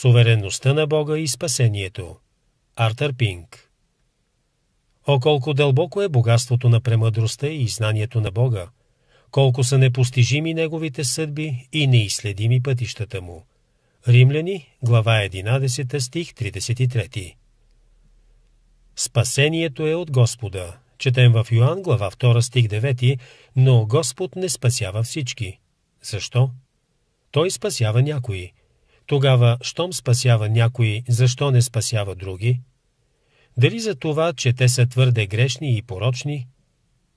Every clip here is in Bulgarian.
Суверенността на Бога и спасението. Артър Пинг О, колко дълбоко е богатството на премъдростта и знанието на Бога! Колко са непостижими неговите съдби и неизследими пътищата му! Римляни, глава 11, стих 33 Спасението е от Господа. Четем в Йоанн, глава 2, стих 9, но Господ не спасява всички. Защо? Той спасява някои. Тогава, щом спасява някои, защо не спасява други? Дали за това, че те са твърде грешни и порочни?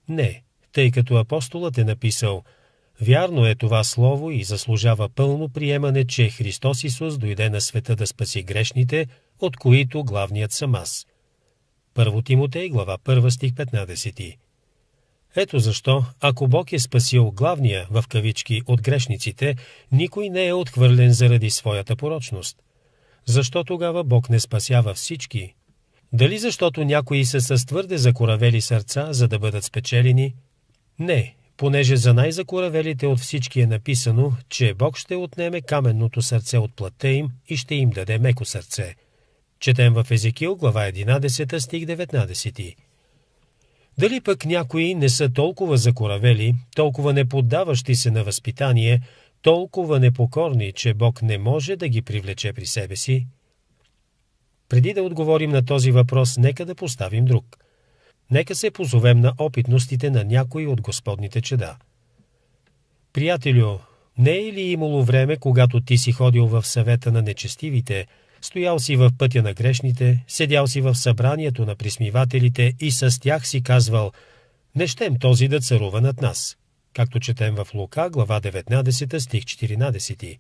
Не, тъй като апостолът е написал «Вярно е това слово и заслужава пълно приемане, че Христос Исус дойде на света да спаси грешните, от които главният съм аз». Първо Тимотей, глава 1, стих 15. Ето защо, ако Бог е спасил главния, в кавички, от грешниците, никой не е отхвърлен заради своята порочност. Защо тогава Бог не спасява всички? Дали защото някои са с твърде закоравели сърца, за да бъдат спечелени? Не, понеже за най-закоравелите от всички е написано, че Бог ще отнеме каменното сърце от плътта им и ще им даде меко сърце. Четем в Езекил, глава 11, стих 19. Дали пък някои не са толкова закоравели, толкова неподдаващи се на възпитание, толкова непокорни, че Бог не може да ги привлече при себе си? Преди да отговорим на този въпрос, нека да поставим друг. Нека се позовем на опитностите на някои от Господните чеда. Приятелю, не е ли имало време, когато ти си ходил в съвета на нечестивите – Стоял си в пътя на грешните, седял си в събранието на присмивателите и с тях си казвал «Не щем този да царува над нас», както четем в Лука, глава 19, стих 14.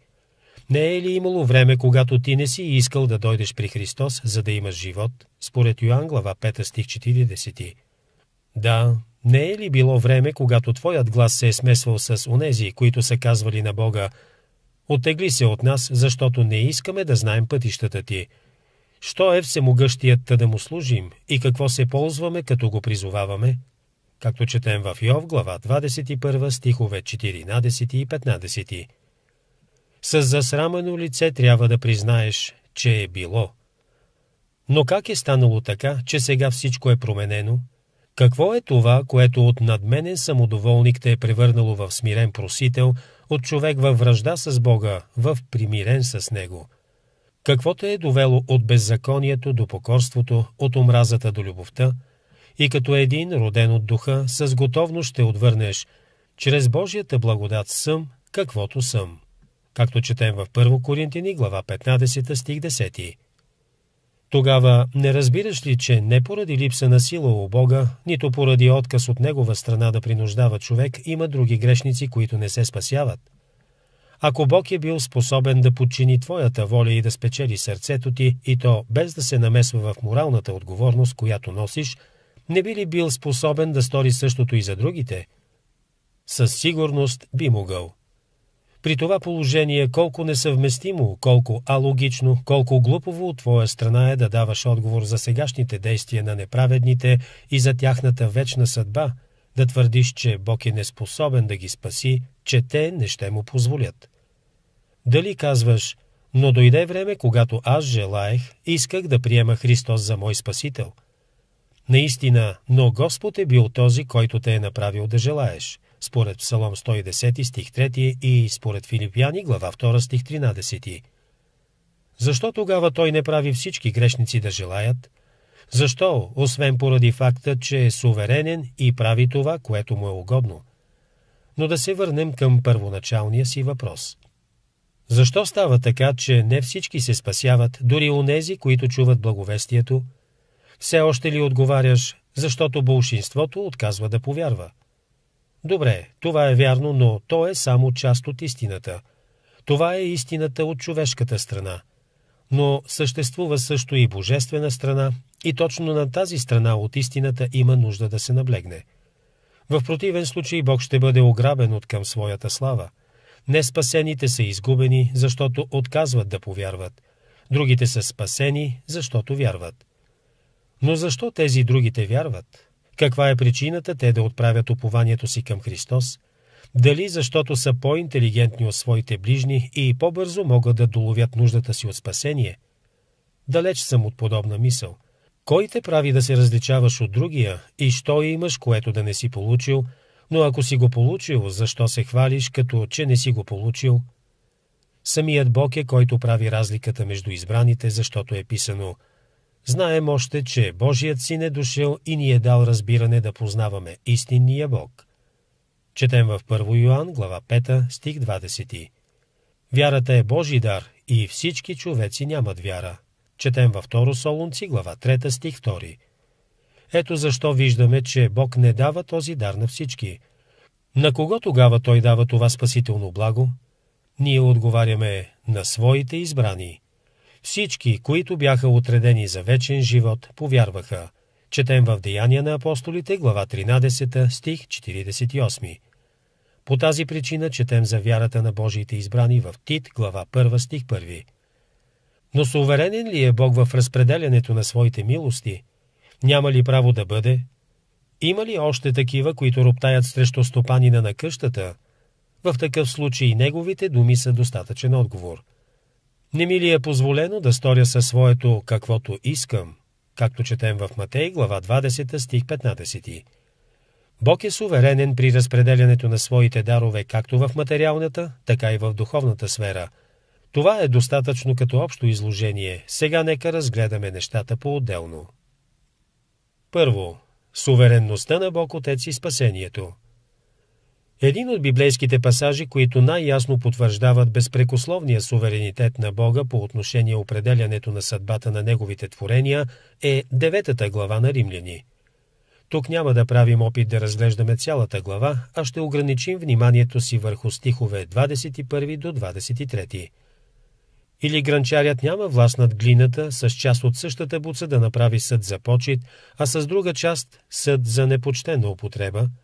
Не е ли имало време, когато ти не си искал да дойдеш при Христос, за да имаш живот, според Йоан глава 5 стих 40? Да, не е ли било време, когато твоят глас се е смесвал с онези, които са казвали на Бога, Отегли се от нас, защото не искаме да знаем пътищата ти. Що е всемогъщият да му служим и какво се ползваме, като го призоваваме? Както четем в Йов, глава 21, стихове 14 и 15. С засрамено лице трябва да признаеш, че е било. Но как е станало така, че сега всичко е променено? Какво е това, което от надменен самодоволник те е превърнало в смирен просител – от човек във връжда с Бога, в примирен с Него. Какво те е довело от беззаконието до покорството, от омразата до любовта, и като един, роден от духа, с готовност ще отвърнеш, чрез Божията благодат съм, каквото съм. Както четем в 1 Коринтини, глава 15, стих 10. Тогава не разбираш ли, че не поради липса на сила у Бога, нито поради отказ от Негова страна да принуждава човек, има други грешници, които не се спасяват? Ако Бог е бил способен да подчини твоята воля и да спечели сърцето ти, и то без да се намесва в моралната отговорност, която носиш, не би ли бил способен да стори същото и за другите? Със сигурност би могъл. При това положение колко несъвместимо, колко алогично, колко глупово от твоя страна е да даваш отговор за сегашните действия на неправедните и за тяхната вечна съдба, да твърдиш, че Бог е неспособен да ги спаси, че те не ще му позволят. Дали казваш, но дойде време, когато аз желаех, исках да приема Христос за мой Спасител. Наистина, но Господ е бил този, който те е направил да желаеш – според Псалом 110 стих 3 и според Филипяни глава 2 стих 13. Защо тогава той не прави всички грешници да желаят? Защо, освен поради факта, че е суверенен и прави това, което му е угодно? Но да се върнем към първоначалния си въпрос. Защо става така, че не всички се спасяват, дори у нези, които чуват благовестието? Все още ли отговаряш, защото болшинството отказва да повярва? Добре, това е вярно, но то е само част от истината. Това е истината от човешката страна. Но съществува също и божествена страна, и точно на тази страна от истината има нужда да се наблегне. В противен случай Бог ще бъде ограбен от към своята слава. Неспасените са изгубени, защото отказват да повярват. Другите са спасени, защото вярват. Но защо тези другите вярват? Каква е причината те да отправят упованието си към Христос? Дали защото са по-интелигентни от своите ближни и по-бързо могат да доловят нуждата си от спасение? Далеч съм от подобна мисъл. Кой те прави да се различаваш от другия и що имаш, което да не си получил, но ако си го получил, защо се хвалиш, като че не си го получил? Самият Бог е, който прави разликата между избраните, защото е писано – Знаем още, че Божият Син е дошъл и ни е дал разбиране да познаваме истинния Бог. Четем в 1 Йоан, глава 5, стих 20. Вярата е Божий дар и всички човеци нямат вяра. Четем във 2 Солунци, глава 3, стих 2. Ето защо виждаме, че Бог не дава този дар на всички. На кого тогава Той дава това спасително благо? Ние отговаряме на своите избрани – всички, които бяха отредени за вечен живот, повярваха. Четем в Деяния на апостолите, глава 13, стих 48. По тази причина четем за вярата на Божиите избрани в Тит, глава 1, стих 1. Но суверенен ли е Бог в разпределянето на своите милости? Няма ли право да бъде? Има ли още такива, които роптаят срещу стопанина на къщата? В такъв случай неговите думи са достатъчен отговор – не ми ли е позволено да сторя със своето каквото искам, както четем в Матей, глава 20, стих 15. Бог е суверенен при разпределянето на своите дарове както в материалната, така и в духовната сфера. Това е достатъчно като общо изложение. Сега нека разгледаме нещата по-отделно. Първо, суверенността на Бог Отец и спасението – един от библейските пасажи, които най-ясно потвърждават безпрекословния суверенитет на Бога по отношение определянето на съдбата на Неговите творения, е деветата глава на Римляни. Тук няма да правим опит да разглеждаме цялата глава, а ще ограничим вниманието си върху стихове 21 до 23. Или гранчарят няма власт над глината с част от същата буца да направи съд за почет, а с друга част съд за непочтена употреба –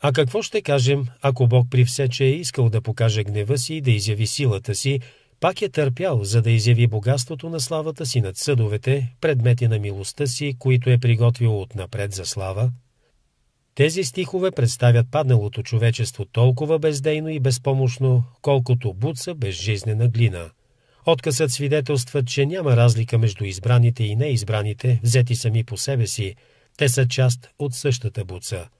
а какво ще кажем, ако Бог при все, че е искал да покаже гнева си и да изяви силата си, пак е търпял, за да изяви богатството на славата си над съдовете, предмети на милостта си, които е приготвил отнапред за слава? Тези стихове представят падналото човечество толкова бездейно и безпомощно, колкото буца безжизнена глина. Откъсът свидетелства, че няма разлика между избраните и неизбраните, взети сами по себе си. Те са част от същата буца –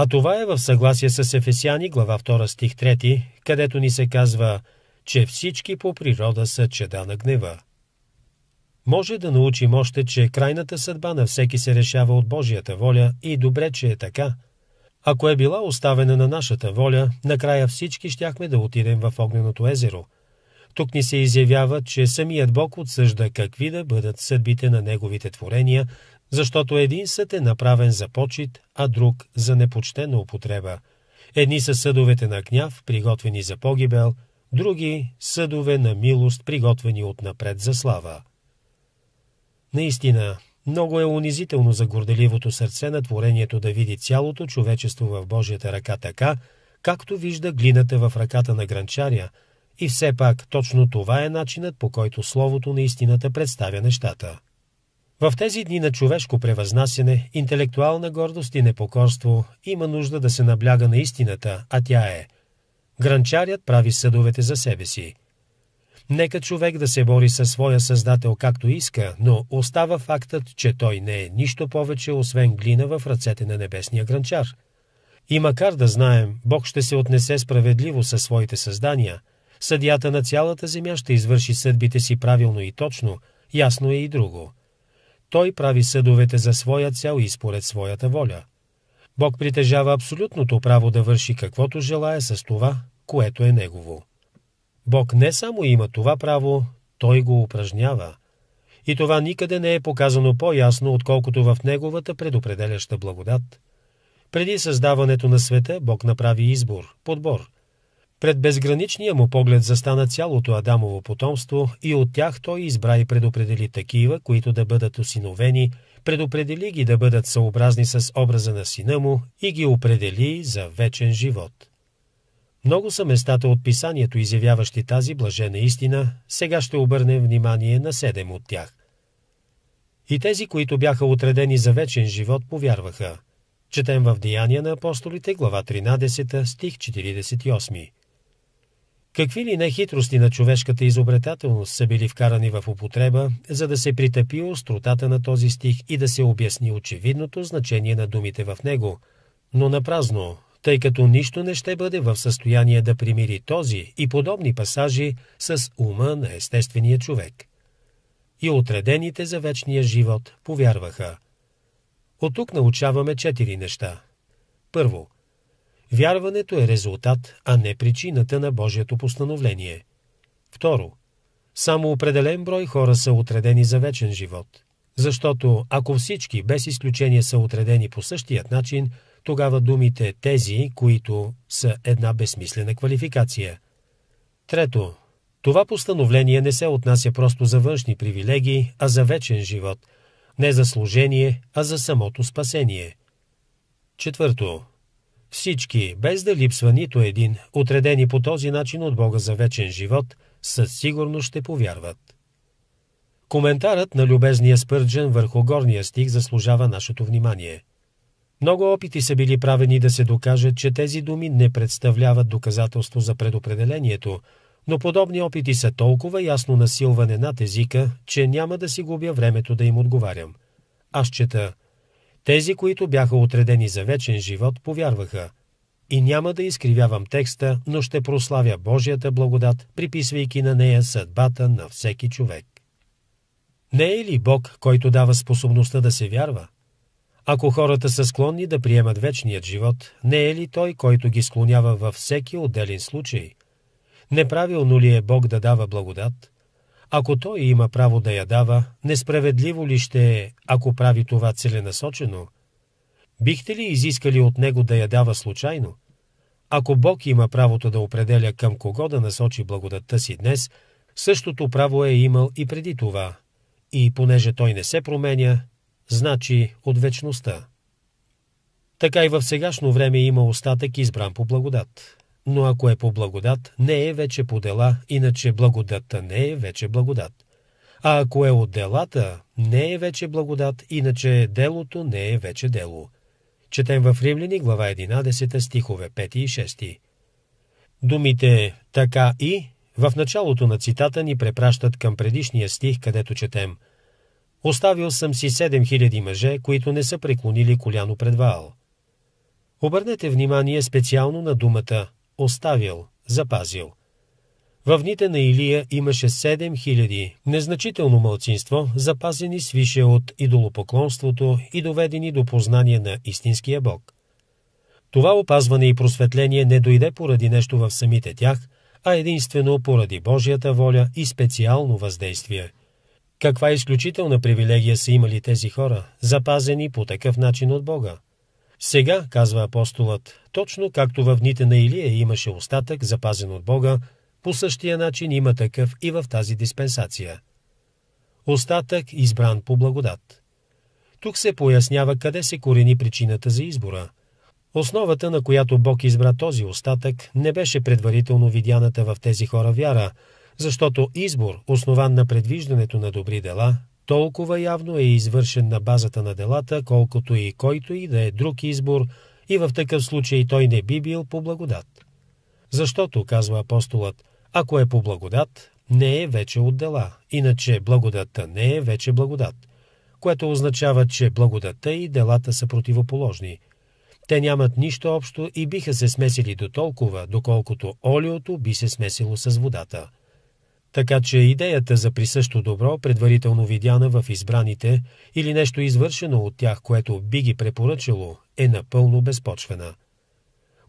а това е в съгласие с Ефесяни, глава 2 стих 3, където ни се казва, че всички по природа са чеда на гнева. Може да научим още, че крайната съдба на всеки се решава от Божията воля и добре, че е така. Ако е била оставена на нашата воля, накрая всички щяхме да отидем в огненото езеро. Тук ни се изявява, че самият Бог отсъжда какви да бъдат съдбите на Неговите творения, защото един съд е направен за почет, а друг за непочтена употреба. Едни са съдовете на гняв, приготвени за погибел, други – съдове на милост, приготвени отнапред за слава. Наистина, много е унизително за горделивото сърце на творението да види цялото човечество в Божията ръка така, както вижда глината в ръката на гранчаря, и все пак точно това е начинът по който Словото на истината представя нещата. В тези дни на човешко превъзнасене, интелектуална гордост и непокорство има нужда да се набляга на истината, а тя е Гранчарят прави съдовете за себе си. Нека човек да се бори със своя създател както иска, но остава фактът, че той не е нищо повече, освен глина в ръцете на небесния гранчар. И макар да знаем, Бог ще се отнесе справедливо със своите създания, съдията на цялата земя ще извърши съдбите си правилно и точно, ясно е и друго – той прави съдовете за своя цел и според своята воля. Бог притежава абсолютното право да върши каквото желая с това, което е Негово. Бог не само има това право, Той го упражнява. И това никъде не е показано по-ясно, отколкото в Неговата предопределяща благодат. Преди създаването на света Бог направи избор, подбор – пред безграничния му поглед застана цялото Адамово потомство и от тях той избра и предопредели такива, които да бъдат осиновени, предопредели ги да бъдат съобразни с образа на сина му и ги определи за вечен живот. Много са местата от писанието, изявяващи тази блажена истина, сега ще обърнем внимание на седем от тях. И тези, които бяха отредени за вечен живот, повярваха. Четем в Деяния на апостолите, глава 13, стих 48. Какви ли нехитрости на човешката изобретателност са били вкарани в употреба, за да се притъпи остротата на този стих и да се обясни очевидното значение на думите в него, но напразно, тъй като нищо не ще бъде в състояние да примири този и подобни пасажи с ума на естествения човек. И отредените за вечния живот повярваха. От тук научаваме четири неща. Първо – Вярването е резултат, а не причината на Божието постановление. Второ, само определен брой хора са отредени за вечен живот. Защото ако всички без изключение са отредени по същият начин, тогава думите тези, които са една безсмислена квалификация. Трето, това постановление не се отнася просто за външни привилегии, а за вечен живот, не за служение, а за самото спасение. Четвърто, всички, без да липсва нито един, отредени по този начин от Бога за вечен живот, със сигурност ще повярват. Коментарът на любезния Спърджен върху горния стих заслужава нашето внимание. Много опити са били правени да се докажат, че тези думи не представляват доказателство за предопределението, но подобни опити са толкова ясно насилване над езика, че няма да си губя времето да им отговарям. Аз чета тези, които бяха отредени за вечен живот, повярваха. И няма да изкривявам текста, но ще прославя Божията благодат, приписвайки на нея съдбата на всеки човек. Не е ли Бог, който дава способността да се вярва? Ако хората са склонни да приемат вечният живот, не е ли Той, който ги склонява във всеки отделен случай? Неправилно ли е Бог да дава благодат? Ако той има право да я дава, несправедливо ли ще е, ако прави това целенасочено? Бихте ли изискали от него да я дава случайно? Ако Бог има правото да определя към кого да насочи благодатта си днес, същото право е имал и преди това. И понеже той не се променя, значи от вечността. Така и в сегашно време има остатък избран по благодат но ако е по благодат, не е вече по дела, иначе благодатта не е вече благодат. А ако е от делата, не е вече благодат, иначе делото не е вече дело. Четем в Римляни глава 11 стихове 5 и 6. Думите «така и» в началото на цитата ни препращат към предишния стих, където четем «Оставил съм си 7000 мъже, които не са преклонили коляно пред Ваал». Обърнете внимание специално на думата оставил, запазил. В дните на Илия имаше 7000, незначително мълцинство, запазени свише от идолопоклонството и доведени до познание на истинския Бог. Това опазване и просветление не дойде поради нещо в самите тях, а единствено поради Божията воля и специално въздействие. Каква изключителна привилегия са имали тези хора, запазени по такъв начин от Бога? Сега, казва апостолът, точно както в дните на Илия имаше остатък, запазен от Бога, по същия начин има такъв и в тази диспенсация. Остатък, избран по благодат. Тук се пояснява къде се корени причината за избора. Основата, на която Бог избра този остатък, не беше предварително видяната в тези хора вяра, защото избор, основан на предвиждането на добри дела, толкова явно е извършен на базата на делата, колкото и който и да е друг избор, и в такъв случай той не би бил по благодат. Защото, казва апостолът, ако е по благодат, не е вече от дела, иначе благодата не е вече благодат, което означава, че благодата и делата са противоположни. Те нямат нищо общо и биха се смесили до толкова, доколкото олиото би се смесило с водата – така че идеята за присъщо добро, предварително видяна в избраните или нещо извършено от тях, което би ги препоръчало, е напълно безпочвена.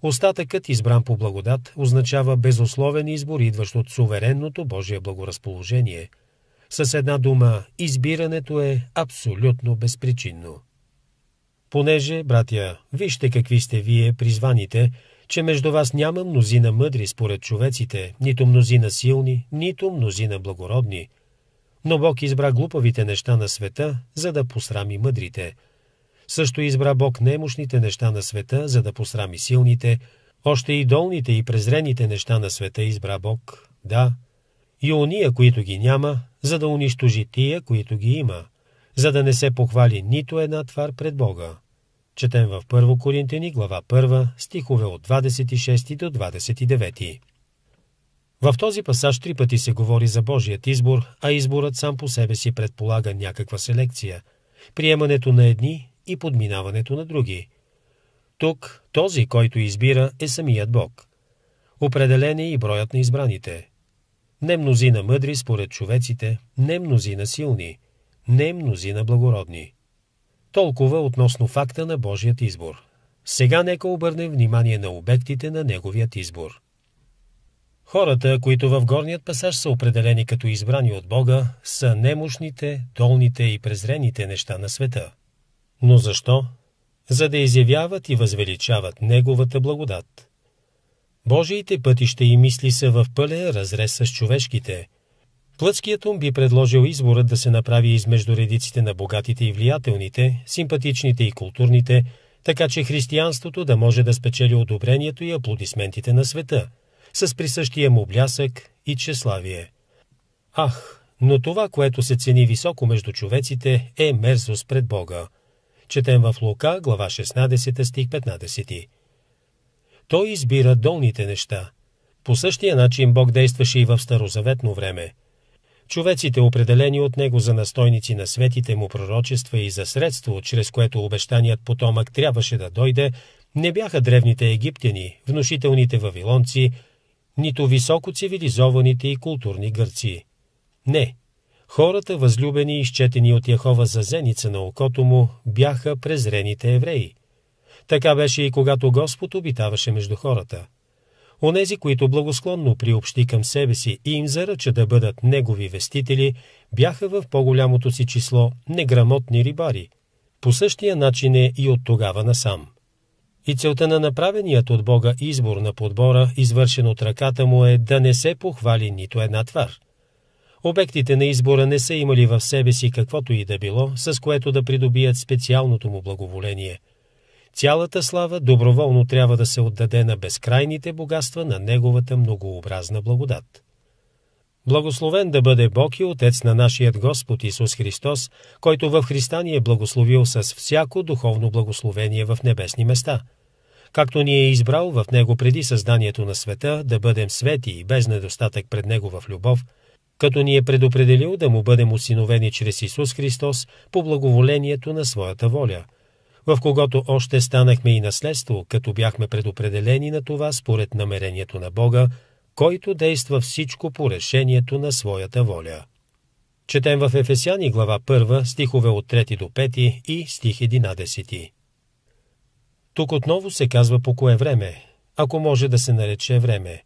Остатъкът, избран по благодат, означава безусловен избор, идващ от суверенното Божие благоразположение. С една дума, избирането е абсолютно безпричинно. Понеже, братя, вижте какви сте вие призваните че между вас няма мнозина мъдри според човеците, нито мнозина силни, нито мнозина благородни. Но Бог избра глупавите неща на света, за да посрами мъдрите. Също избра Бог немощните неща на света, за да посрами силните, още и долните и презрените неща на света избра Бог, да, и ония, които ги няма, за да унищожи тия, които ги има, за да не се похвали нито една твар пред Бога. Четем в 1 Коринтени, глава 1, стихове от 26 до 29. В този пасаж три пъти се говори за Божият избор, а изборът сам по себе си предполага някаква селекция, приемането на едни и подминаването на други. Тук този, който избира, е самият Бог. Определен е и броят на избраните. Не мнозина мъдри според човеците, не мнозина силни, не мнозина благородни. Толкова относно факта на Божият избор. Сега нека обърнем внимание на обектите на Неговият избор. Хората, които в горният пасаж са определени като избрани от Бога, са немощните, долните и презрените неща на света. Но защо? За да изявяват и възвеличават Неговата благодат. Божиите пътища и мисли са в пълен разрез с човешките – Плътският би предложил изборът да се направи измежду редиците на богатите и влиятелните, симпатичните и културните, така че християнството да може да спечели одобрението и аплодисментите на света, с присъщия му блясък и чеславие. Ах, но това, което се цени високо между човеците, е мерзост пред Бога. Четем в Лука, глава 16, стих 15. Той избира долните неща. По същия начин Бог действаше и в старозаветно време – човеците, определени от него за настойници на светите му пророчества и за средство, чрез което обещаният потомък трябваше да дойде, не бяха древните египтяни, внушителните вавилонци, нито високо цивилизованите и културни гърци. Не, хората, възлюбени и изчетени от Яхова за зеница на окото му, бяха презрените евреи. Така беше и когато Господ обитаваше между хората – Онези, които благосклонно приобщи към себе си и им заръча да бъдат негови вестители, бяха в по-голямото си число неграмотни рибари. По същия начин е и от тогава насам. И целта на направеният от Бога избор на подбора, извършен от ръката му е да не се похвали нито една твар. Обектите на избора не са имали в себе си каквото и да било, с което да придобият специалното му благоволение – Цялата слава доброволно трябва да се отдаде на безкрайните богатства на Неговата многообразна благодат. Благословен да бъде Бог и Отец на нашият Господ Исус Христос, който в Христа ни е благословил с всяко духовно благословение в небесни места – както ни е избрал в Него преди създанието на света да бъдем свети и без недостатък пред Него в любов, като ни е предопределил да му бъдем усиновени чрез Исус Христос по благоволението на своята воля – в когото още станахме и наследство, като бяхме предопределени на това според намерението на Бога, който действа всичко по решението на своята воля. Четем в Ефесяни глава 1, стихове от 3 до 5 и стих 11. Тук отново се казва по кое време, ако може да се нарече време.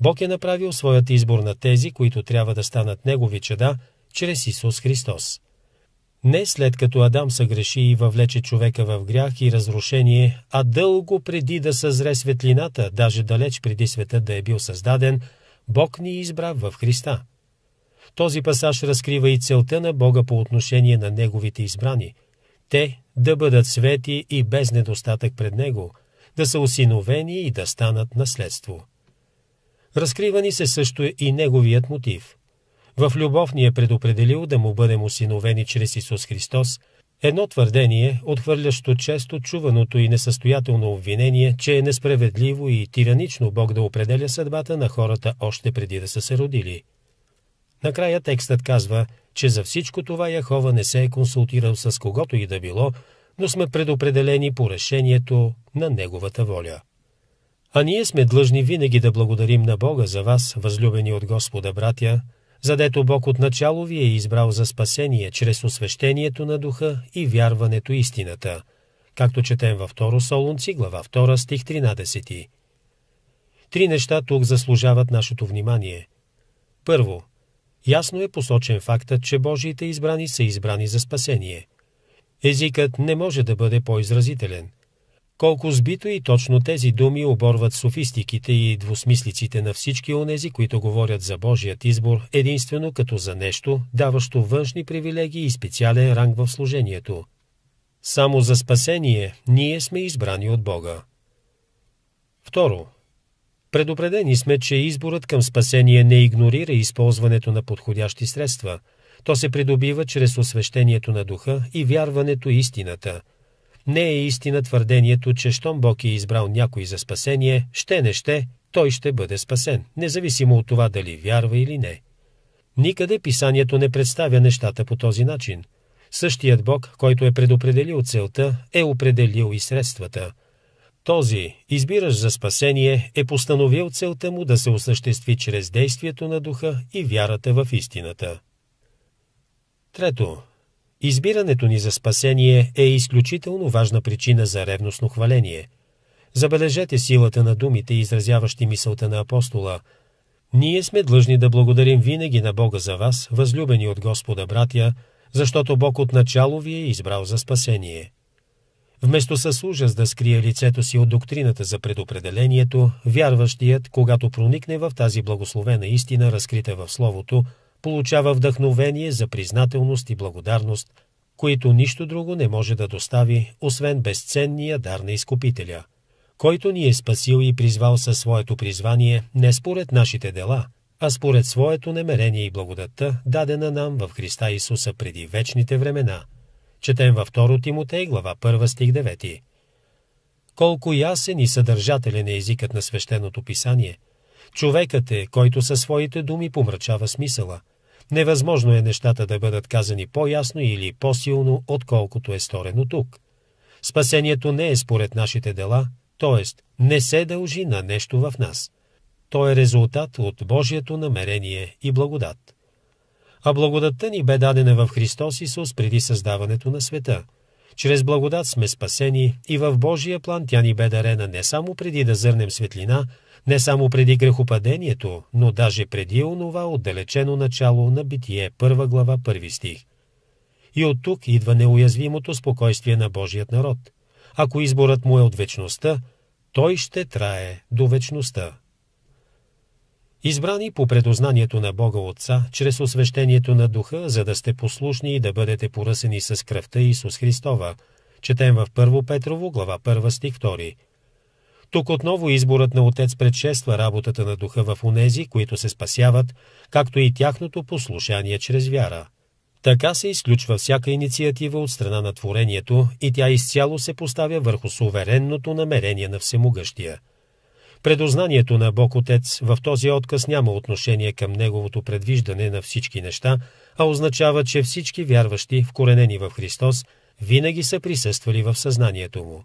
Бог е направил своят избор на тези, които трябва да станат Негови чеда, чрез Исус Христос. Не след като Адам съгреши и въвлече човека в грях и разрушение, а дълго преди да съзре светлината, даже далеч преди света да е бил създаден, Бог ни избра в Христа. Този пасаж разкрива и целта на Бога по отношение на Неговите избрани. Те да бъдат свети и без недостатък пред Него, да са осиновени и да станат наследство. Разкрива ни се също и Неговият мотив – в любов ни е предопределил да му бъдем осиновени чрез Исус Христос, едно твърдение, отхвърлящо често чуваното и несъстоятелно обвинение, че е несправедливо и тиранично Бог да определя съдбата на хората още преди да са се родили. Накрая текстът казва, че за всичко това Яхова не се е консултирал с когото и да било, но сме предопределени по решението на Неговата воля. А ние сме длъжни винаги да благодарим на Бога за вас, възлюбени от Господа братя, задето Бог от начало ви е избрал за спасение чрез освещението на духа и вярването истината, както четем във второ Солунци, глава 2, стих 13. Три неща тук заслужават нашето внимание. Първо, ясно е посочен фактът, че Божиите избрани са избрани за спасение. Езикът не може да бъде по-изразителен – колко сбито и точно тези думи оборват софистиките и двусмислиците на всички онези, които говорят за Божият избор единствено като за нещо, даващо външни привилегии и специален ранг в служението. Само за спасение ние сме избрани от Бога. Второ, Предупредени сме, че изборът към спасение не игнорира използването на подходящи средства. То се придобива чрез освещението на духа и вярването истината – не е истина твърдението, че щом Бог е избрал някой за спасение, ще не ще, той ще бъде спасен, независимо от това дали вярва или не. Никъде писанието не представя нещата по този начин. Същият Бог, който е предопределил целта, е определил и средствата. Този, избираш за спасение, е постановил целта му да се осъществи чрез действието на духа и вярата в истината. Трето, Избирането ни за спасение е изключително важна причина за ревностно хваление. Забележете силата на думите, изразяващи мисълта на апостола. Ние сме длъжни да благодарим винаги на Бога за вас, възлюбени от Господа братя, защото Бог отначало ви е избрал за спасение. Вместо със ужас да скрие лицето си от доктрината за предопределението, вярващият, когато проникне в тази благословена истина, разкрита в Словото, получава вдъхновение за признателност и благодарност, които нищо друго не може да достави, освен безценния дар на Изкупителя, който ни е спасил и призвал със своето призвание не според нашите дела, а според своето намерение и благодатта, дадена нам в Христа Исуса преди вечните времена. Четем във 2 Тимотей, глава 1 стих 9. Колко ясен и съдържателен е езикът на свещеното писание – Човекът е, който със своите думи помрачава смисъла. Невъзможно е нещата да бъдат казани по-ясно или по-силно, отколкото е сторено тук. Спасението не е според нашите дела, т.е. не се дължи на нещо в нас. То е резултат от Божието намерение и благодат. А благодатта ни бе дадена в Христос Исус преди създаването на света. Чрез благодат сме спасени и в Божия план тя ни бе дарена не само преди да зърнем светлина, не само преди грехопадението, но даже преди онова отдалечено начало на Битие, първа глава, първи стих. И от тук идва неуязвимото спокойствие на Божият народ. Ако изборът му е от вечността, той ще трае до вечността. Избрани по предознанието на Бога Отца, чрез освещението на Духа, за да сте послушни и да бъдете поръсени с кръвта Исус Христова, четем в 1 Петрово, глава 1 стих 2 тук отново изборът на Отец предшества работата на Духа в унези, които се спасяват, както и тяхното послушание чрез вяра. Така се изключва всяка инициатива от страна на творението и тя изцяло се поставя върху суверенното намерение на Всемогъщия. Предознанието на Бог Отец в този отказ няма отношение към Неговото предвиждане на всички неща, а означава, че всички вярващи, вкоренени в Христос, винаги са присъствали в съзнанието Му.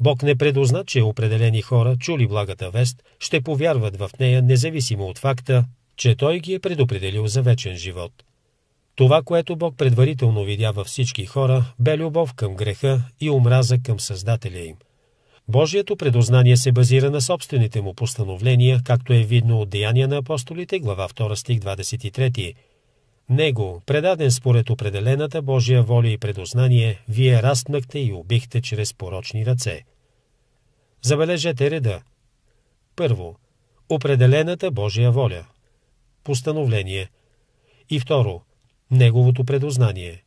Бог не предозна, че определени хора, чули благата вест, ще повярват в нея, независимо от факта, че Той ги е предопределил за вечен живот. Това, което Бог предварително видя във всички хора, бе любов към греха и омраза към Създателя им. Божието предознание се базира на собствените му постановления, както е видно от Деяния на апостолите, глава 2 стих него, предаден според определената Божия воля и предознание, вие растнахте и убихте чрез порочни ръце. Забележете реда. Първо, определената Божия воля. Постановление. И второ, Неговото предознание.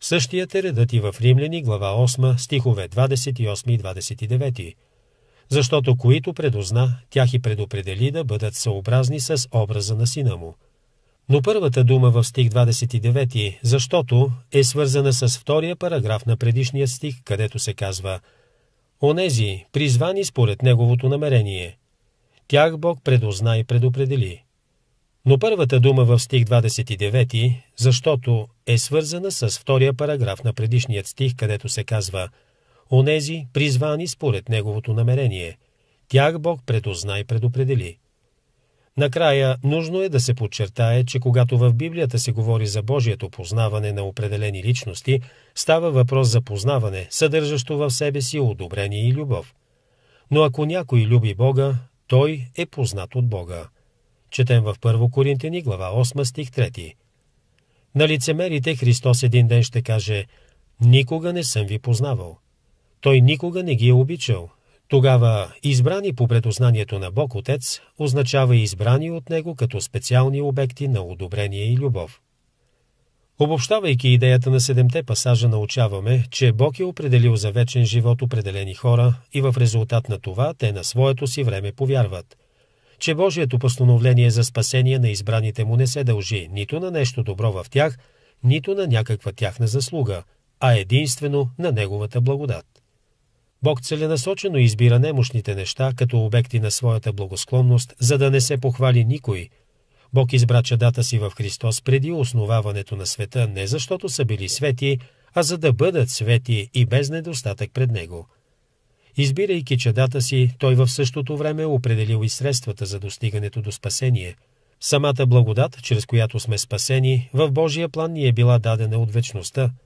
Същият е редът и в Римляни, глава 8, стихове 28 и 29 защото които предозна, тях и предопредели да бъдат съобразни с образа на сина му – но първата дума в стих 29, защото, е свързана с втория параграф на предишния стих, където се казва «Онези, призвани според неговото намерение». Тях Бог предозна и предопредели. Но първата дума в стих 29, защото е свързана с втория параграф на предишният стих, където се казва «Онези, призвани според неговото намерение». Тях Бог предозна и предопредели. Накрая, нужно е да се подчертае, че когато в Библията се говори за Божието познаване на определени личности, става въпрос за познаване, съдържащо в себе си одобрение и любов. Но ако някой люби Бога, той е познат от Бога. Четем в 1 Коринтини, глава 8, стих 3. На лицемерите Христос един ден ще каже «Никога не съм ви познавал». Той никога не ги е обичал, тогава избрани по предознанието на Бог Отец означава избрани от Него като специални обекти на одобрение и любов. Обобщавайки идеята на седемте пасажа научаваме, че Бог е определил за вечен живот определени хора и в резултат на това те на своето си време повярват. Че Божието постановление за спасение на избраните му не се дължи нито на нещо добро в тях, нито на някаква тяхна заслуга, а единствено на Неговата благодат. Бог целенасочено избира немощните неща като обекти на своята благосклонност, за да не се похвали никой. Бог избра чадата си в Христос преди основаването на света не защото са били свети, а за да бъдат свети и без недостатък пред Него. Избирайки чадата си, Той в същото време определил и средствата за достигането до спасение. Самата благодат, чрез която сме спасени, в Божия план ни е била дадена от вечността –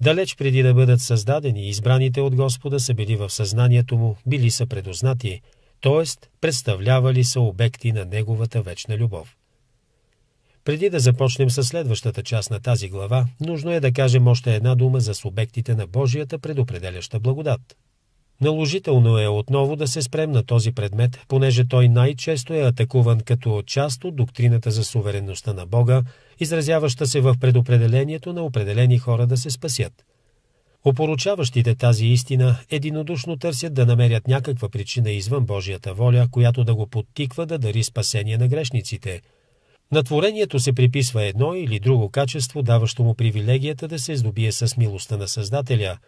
Далеч преди да бъдат създадени, избраните от Господа са били в съзнанието му, били са предознати, т.е. представлявали са обекти на неговата вечна любов. Преди да започнем с следващата част на тази глава, нужно е да кажем още една дума за субектите на Божията предопределяща благодат. Наложително е отново да се спрем на този предмет, понеже той най-често е атакуван като част от доктрината за суверенността на Бога, изразяваща се в предопределението на определени хора да се спасят. Опоручаващите тази истина единодушно търсят да намерят някаква причина извън Божията воля, която да го подтиква да дари спасение на грешниците. На творението се приписва едно или друго качество, даващо му привилегията да се здобие с милостта на Създателя.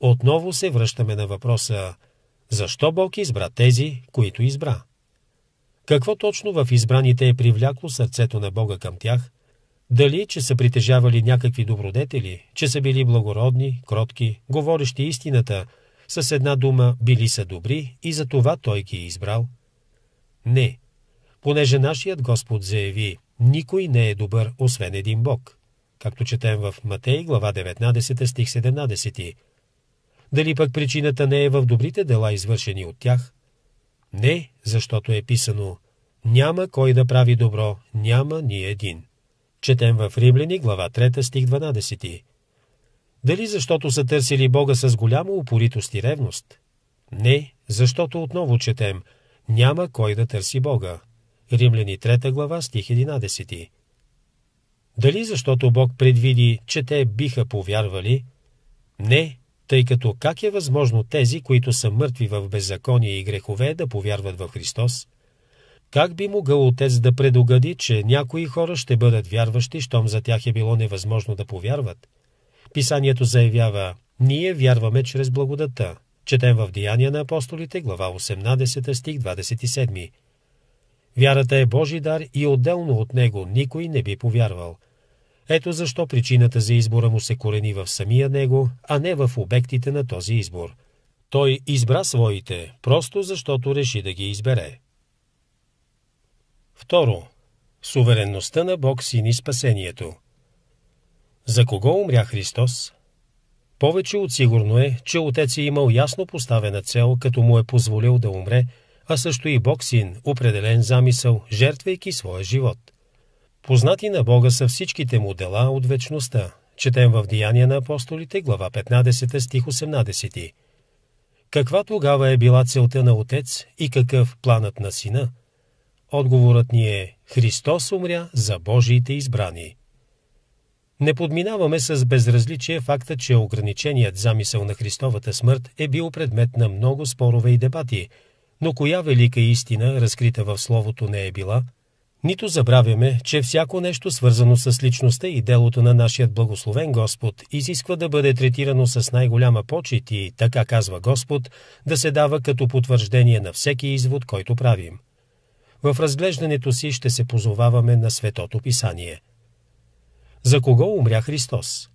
Отново се връщаме на въпроса «Защо Бог избра тези, които избра?» Какво точно в избраните е привлякло сърцето на Бога към тях – дали, че са притежавали някакви добродетели, че са били благородни, кротки, говорещи истината, с една дума били са добри и за това той ги е избрал? Не, понеже нашият Господ заяви, никой не е добър, освен един Бог, както четем в Матей, глава 19, стих 17. Дали пък причината не е в добрите дела, извършени от тях? Не, защото е писано, няма кой да прави добро, няма ни един. Четем в Римляни, глава 3, стих 12. Дали защото са търсили Бога с голяма упоритост и ревност? Не, защото отново четем «Няма кой да търси Бога». Римляни 3 глава, стих 11. Дали защото Бог предвиди, че те биха повярвали? Не, тъй като как е възможно тези, които са мъртви в беззаконие и грехове, да повярват в Христос? Как би могъл отец да предугади, че някои хора ще бъдат вярващи, щом за тях е било невъзможно да повярват? Писанието заявява «Ние вярваме чрез благодата». Четем в Деяния на апостолите, глава 18, стих 27. Вярата е Божи дар и отделно от него никой не би повярвал. Ето защо причината за избора му се корени в самия него, а не в обектите на този избор. Той избра своите, просто защото реши да ги избере. Второ. Суверенността на Бог Син и спасението. За кого умря Христос? Повече от сигурно е, че Отец е имал ясно поставена цел, като му е позволил да умре, а също и Бог Син, определен замисъл, жертвайки своя живот. Познати на Бога са всичките му дела от вечността. Четем в Деяния на апостолите, глава 15, стих 18. Каква тогава е била целта на Отец и какъв планът на Сина – Отговорът ни е Христос умря за Божиите избрани. Не подминаваме с безразличие факта, че ограниченият замисъл на Христовата смърт е бил предмет на много спорове и дебати, но коя велика истина, разкрита в Словото, не е била? Нито забравяме, че всяко нещо свързано с личността и делото на нашият благословен Господ изисква да бъде третирано с най-голяма почет и, така казва Господ, да се дава като потвърждение на всеки извод, който правим в разглеждането си ще се позоваваме на Светото Писание. За кого умря Христос?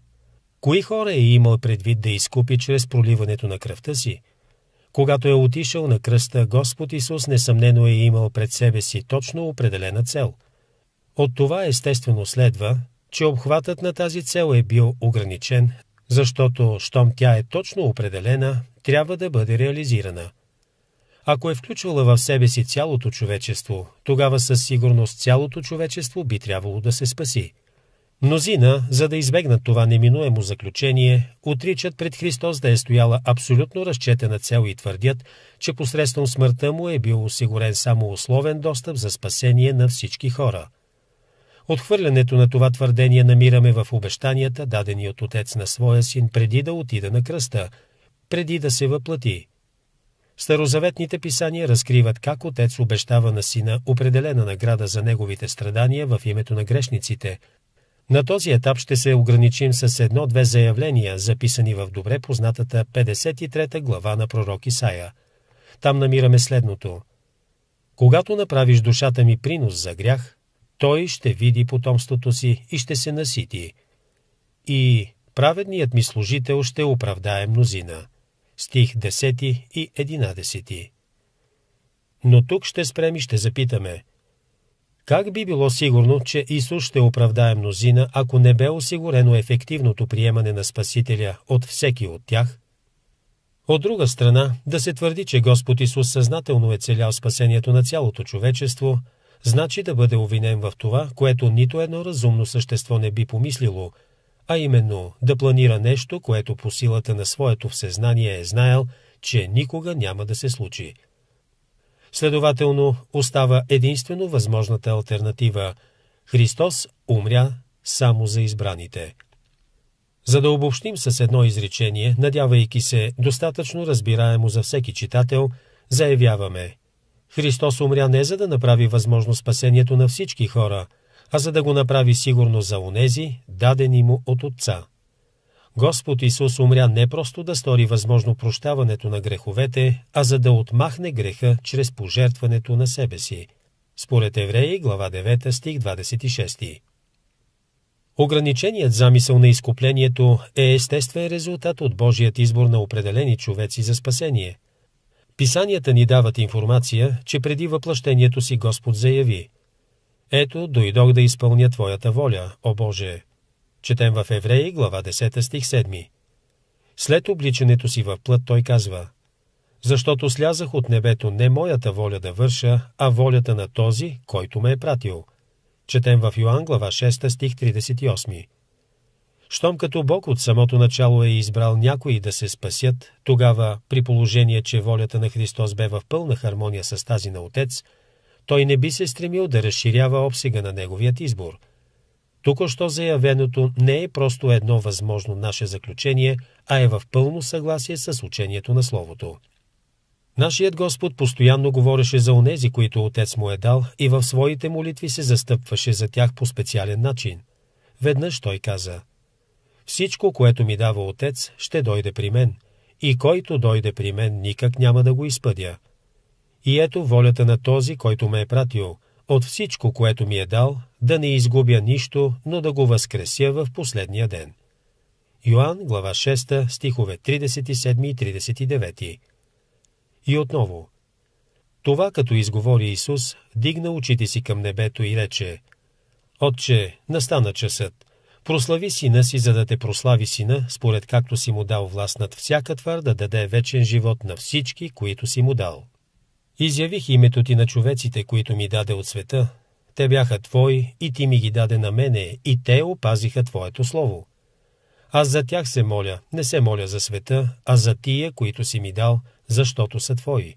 Кои хора е имал предвид да изкупи чрез проливането на кръвта си? Когато е отишъл на кръста, Господ Исус несъмнено е имал пред себе си точно определена цел. От това естествено следва, че обхватът на тази цел е бил ограничен, защото, щом тя е точно определена, трябва да бъде реализирана – ако е включвала в себе си цялото човечество, тогава със сигурност цялото човечество би трябвало да се спаси. Мнозина, за да избегнат това неминуемо заключение, отричат пред Христос да е стояла абсолютно разчетена цел и твърдят, че посредством смъртта му е бил осигурен само условен достъп за спасение на всички хора. Отхвърлянето на това твърдение намираме в обещанията, дадени от Отец на своя син преди да отида на кръста, преди да се въплати – Старозаветните писания разкриват как отец обещава на сина определена награда за неговите страдания в името на грешниците. На този етап ще се ограничим с едно-две заявления, записани в добре познатата 53 глава на пророк Исаия. Там намираме следното. Когато направиш душата ми принос за грях, той ще види потомството си и ще се насити. И праведният ми служител ще оправдае мнозина стих 10 и 11. Но тук ще спрем и ще запитаме. Как би било сигурно, че Исус ще оправдае мнозина, ако не бе осигурено ефективното приемане на Спасителя от всеки от тях? От друга страна, да се твърди, че Господ Исус съзнателно е целял спасението на цялото човечество, значи да бъде обвинен в това, което нито едно разумно същество не би помислило – а именно да планира нещо, което по силата на своето всезнание е знаел, че никога няма да се случи. Следователно, остава единствено възможната альтернатива – Христос умря само за избраните. За да обобщим с едно изречение, надявайки се достатъчно разбираемо за всеки читател, заявяваме – Христос умря не за да направи възможно спасението на всички хора – а за да го направи сигурно за онези, дадени му от Отца. Господ Исус умря не просто да стори възможно прощаването на греховете, а за да отмахне греха чрез пожертването на себе си. Според Евреи, глава 9, стих 26. Ограниченият замисъл на изкуплението е естествен резултат от Божият избор на определени човеци за спасение. Писанията ни дават информация, че преди въплъщението си Господ заяви – ето, дойдох да изпълня Твоята воля, о Боже! Четем в Евреи, глава 10, стих 7. След обличането си в плът той казва, защото слязах от небето не моята воля да върша, а волята на този, който ме е пратил. Четем в Йоан глава 6 стих 38. Щом като Бог от самото начало е избрал някои да се спасят, тогава, при положение, че волята на Христос бе в пълна хармония с тази на Отец – той не би се стремил да разширява обсега на неговият избор. Тук-що заявеното не е просто едно възможно наше заключение, а е в пълно съгласие с учението на Словото. Нашият Господ постоянно говореше за онези, които Отец му е дал и в своите молитви се застъпваше за тях по специален начин. Веднъж той каза «Всичко, което ми дава Отец, ще дойде при мен, и който дойде при мен, никак няма да го изпъдя» И ето волята на този, който ме е пратил, от всичко, което ми е дал, да не изгубя нищо, но да го възкреся в последния ден. Йоанн, глава 6, стихове 37 и 39. И отново. Това, като изговори Исус, дигна очите си към небето и рече «Отче, настана часът. Прослави сина си, за да те прослави сина, според както си му дал власт над всяка твар да даде вечен живот на всички, които си му дал». Изявих името ти на човеците, които ми даде от света. Те бяха твои и ти ми ги даде на мене, и те опазиха твоето слово. Аз за тях се моля, не се моля за света, а за тия, които си ми дал, защото са твои.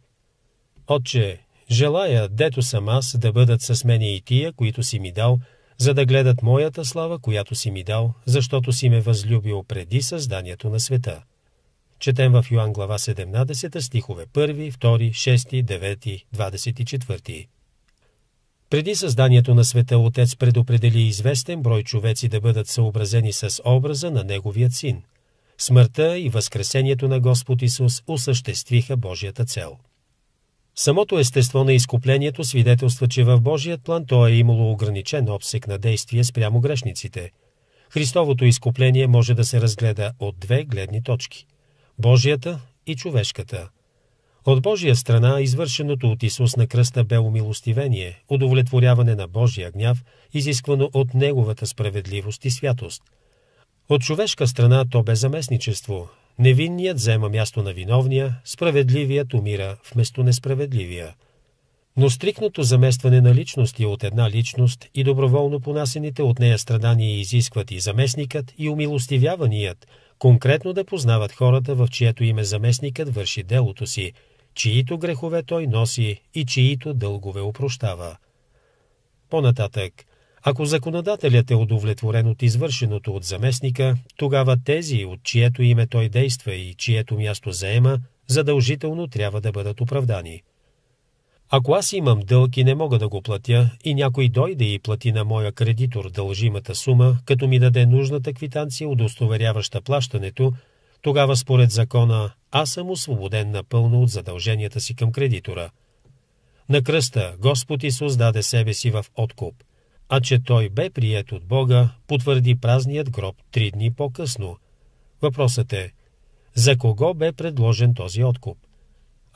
Отче, желая, дето съм аз, да бъдат с мене и тия, които си ми дал, за да гледат моята слава, която си ми дал, защото си ме възлюбил преди създанието на света. Четем в Йоан глава 17 стихове 1, 2, 6, 9, 24. Преди създанието на света Отец предопредели известен брой човеци да бъдат съобразени с образа на неговия Син. Смъртта и възкресението на Господ Исус осъществиха Божията цел. Самото естество на изкуплението свидетелства, че в Божият план то е имало ограничен обсек на действие спрямо грешниците. Христовото изкупление може да се разгледа от две гледни точки – Божията и човешката. От Божия страна, извършеното от Исус на кръста бе умилостивение, удовлетворяване на Божия гняв, изисквано от Неговата справедливост и святост. От човешка страна то бе заместничество. Невинният взема място на виновния, справедливият умира вместо несправедливия. Но стрикното заместване на личности е от една личност и доброволно понасените от нея страдания изискват и заместникът, и умилостивяваният – конкретно да познават хората, в чието име заместникът върши делото си, чието грехове той носи и чието дългове опрощава. По-нататък, ако законодателят е удовлетворен от извършеното от заместника, тогава тези, от чието име той действа и чието място заема, задължително трябва да бъдат оправдани – ако аз имам дълг и не мога да го платя и някой дойде и плати на моя кредитор дължимата сума, като ми даде нужната квитанция, удостоверяваща плащането, тогава според закона аз съм освободен напълно от задълженията си към кредитора. На кръста Господ Исус даде себе си в откуп, а че Той бе прият от Бога, потвърди празният гроб три дни по-късно. Въпросът е, за кого бе предложен този откуп –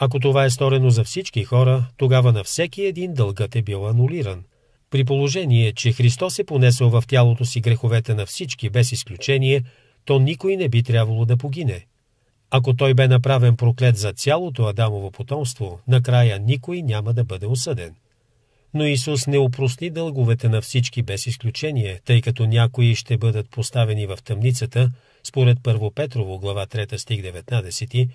ако това е сторено за всички хора, тогава на всеки един дългът е бил анулиран. При положение, че Христос е понесъл в тялото си греховете на всички без изключение, то никой не би трябвало да погине. Ако той бе направен проклет за цялото Адамово потомство, накрая никой няма да бъде осъден. Но Исус не опрости дълговете на всички без изключение, тъй като някои ще бъдат поставени в тъмницата, според 1 Петрово глава 3 стих 19,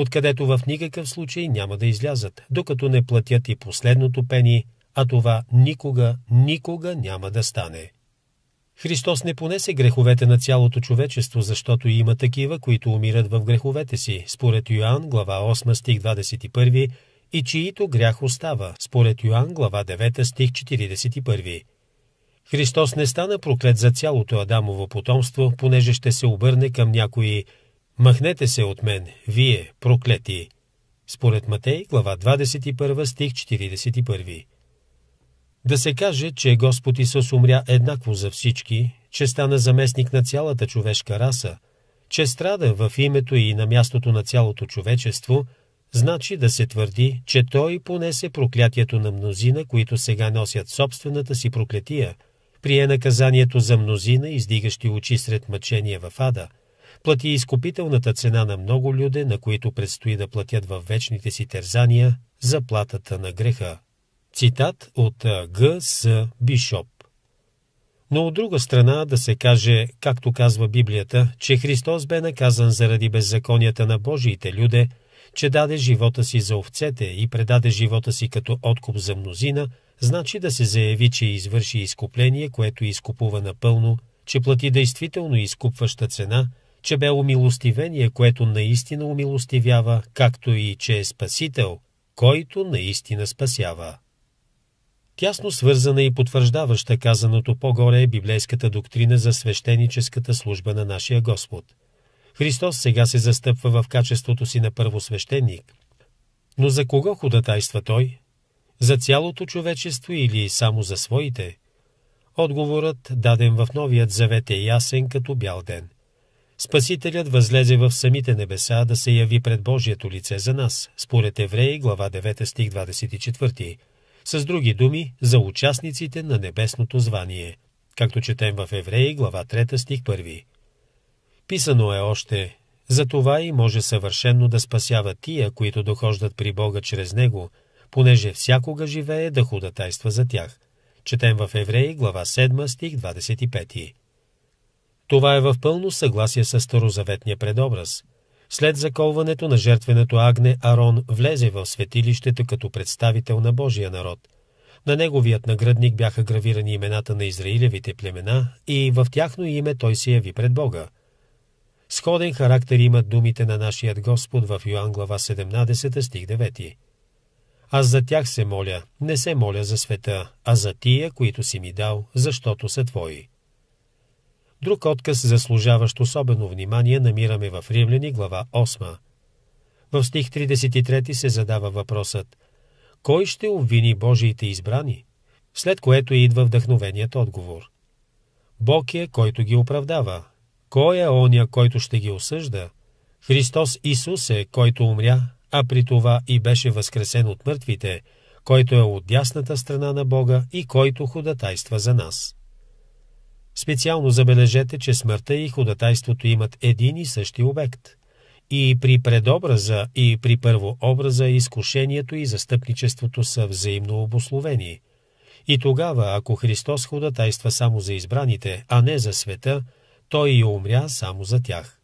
откъдето в никакъв случай няма да излязат, докато не платят и последното пени, а това никога, никога няма да стане. Христос не понесе греховете на цялото човечество, защото има такива, които умират в греховете си, според Йоанн, глава 8, стих 21, и чието грях остава, според Йоанн, глава 9, стих 41. Христос не стана проклет за цялото Адамово потомство, понеже ще се обърне към някои Махнете се от мен, вие, проклети! Според Матей, глава 21, стих 41. Да се каже, че Господ Исус умря еднакво за всички, че стана заместник на цялата човешка раса, че страда в името и на мястото на цялото човечество, значи да се твърди, че Той понесе проклятието на мнозина, които сега носят собствената си проклетия, прие наказанието за мнозина, издигащи очи сред мъчения в ада – плати изкупителната цена на много люде, на които предстои да платят във вечните си за заплатата на греха. Цитат от Г. С. Бишоп но от друга страна да се каже, както казва Библията, че Христос бе наказан заради беззаконията на Божиите люде, че даде живота си за овцете и предаде живота си като откуп за мнозина, значи да се заяви, че извърши изкупление, което изкупува напълно, че плати действително изкупваща цена, че бе умилостивение, което наистина умилостивява, както и че е спасител, който наистина спасява. Тясно свързана и потвърждаваща казаното по-горе е библейската доктрина за свещеническата служба на нашия Господ. Христос сега се застъпва в качеството си на първосвещеник. Но за кого ходатайства Той? За цялото човечество или само за своите? Отговорът, даден в Новият завет, е ясен като бял ден – Спасителят възлезе в самите небеса да се яви пред Божието лице за нас, според Евреи, глава 9, стих 24. С други думи, за участниците на небесното звание, както четем в Евреи, глава 3, стих 1. Писано е още, за това и може съвършенно да спасява тия, които дохождат при Бога чрез Него, понеже всякога живее да худатайства за тях. Четем в Евреи, глава 7, стих 25. Това е в пълно съгласие с старозаветния предобраз. След заколването на жертвеното агне, Арон влезе в светилището като представител на Божия народ. На неговият наградник бяха гравирани имената на израилевите племена и в тяхно име той се яви пред Бога. Сходен характер имат думите на нашият Господ в Йоан глава 17 стих 9. Аз за тях се моля, не се моля за света, а за тия, които си ми дал, защото са твои. Друг отказ, заслужаващ особено внимание, намираме в Римляни, глава 8. В стих 33 се задава въпросът «Кой ще обвини Божиите избрани?» След което идва вдъхновеният отговор. Бог е, който ги оправдава. Кой е оня, който ще ги осъжда? Христос Исус е, който умря, а при това и беше възкресен от мъртвите, който е от дясната страна на Бога и който ходатайства за нас. Специално забележете, че смъртта и ходатайството имат един и същи обект. И при предобраза, и при първообраза изкушението и застъпничеството са взаимно обословени. И тогава, ако Христос ходатайства само за избраните, а не за света, той и умря само за тях.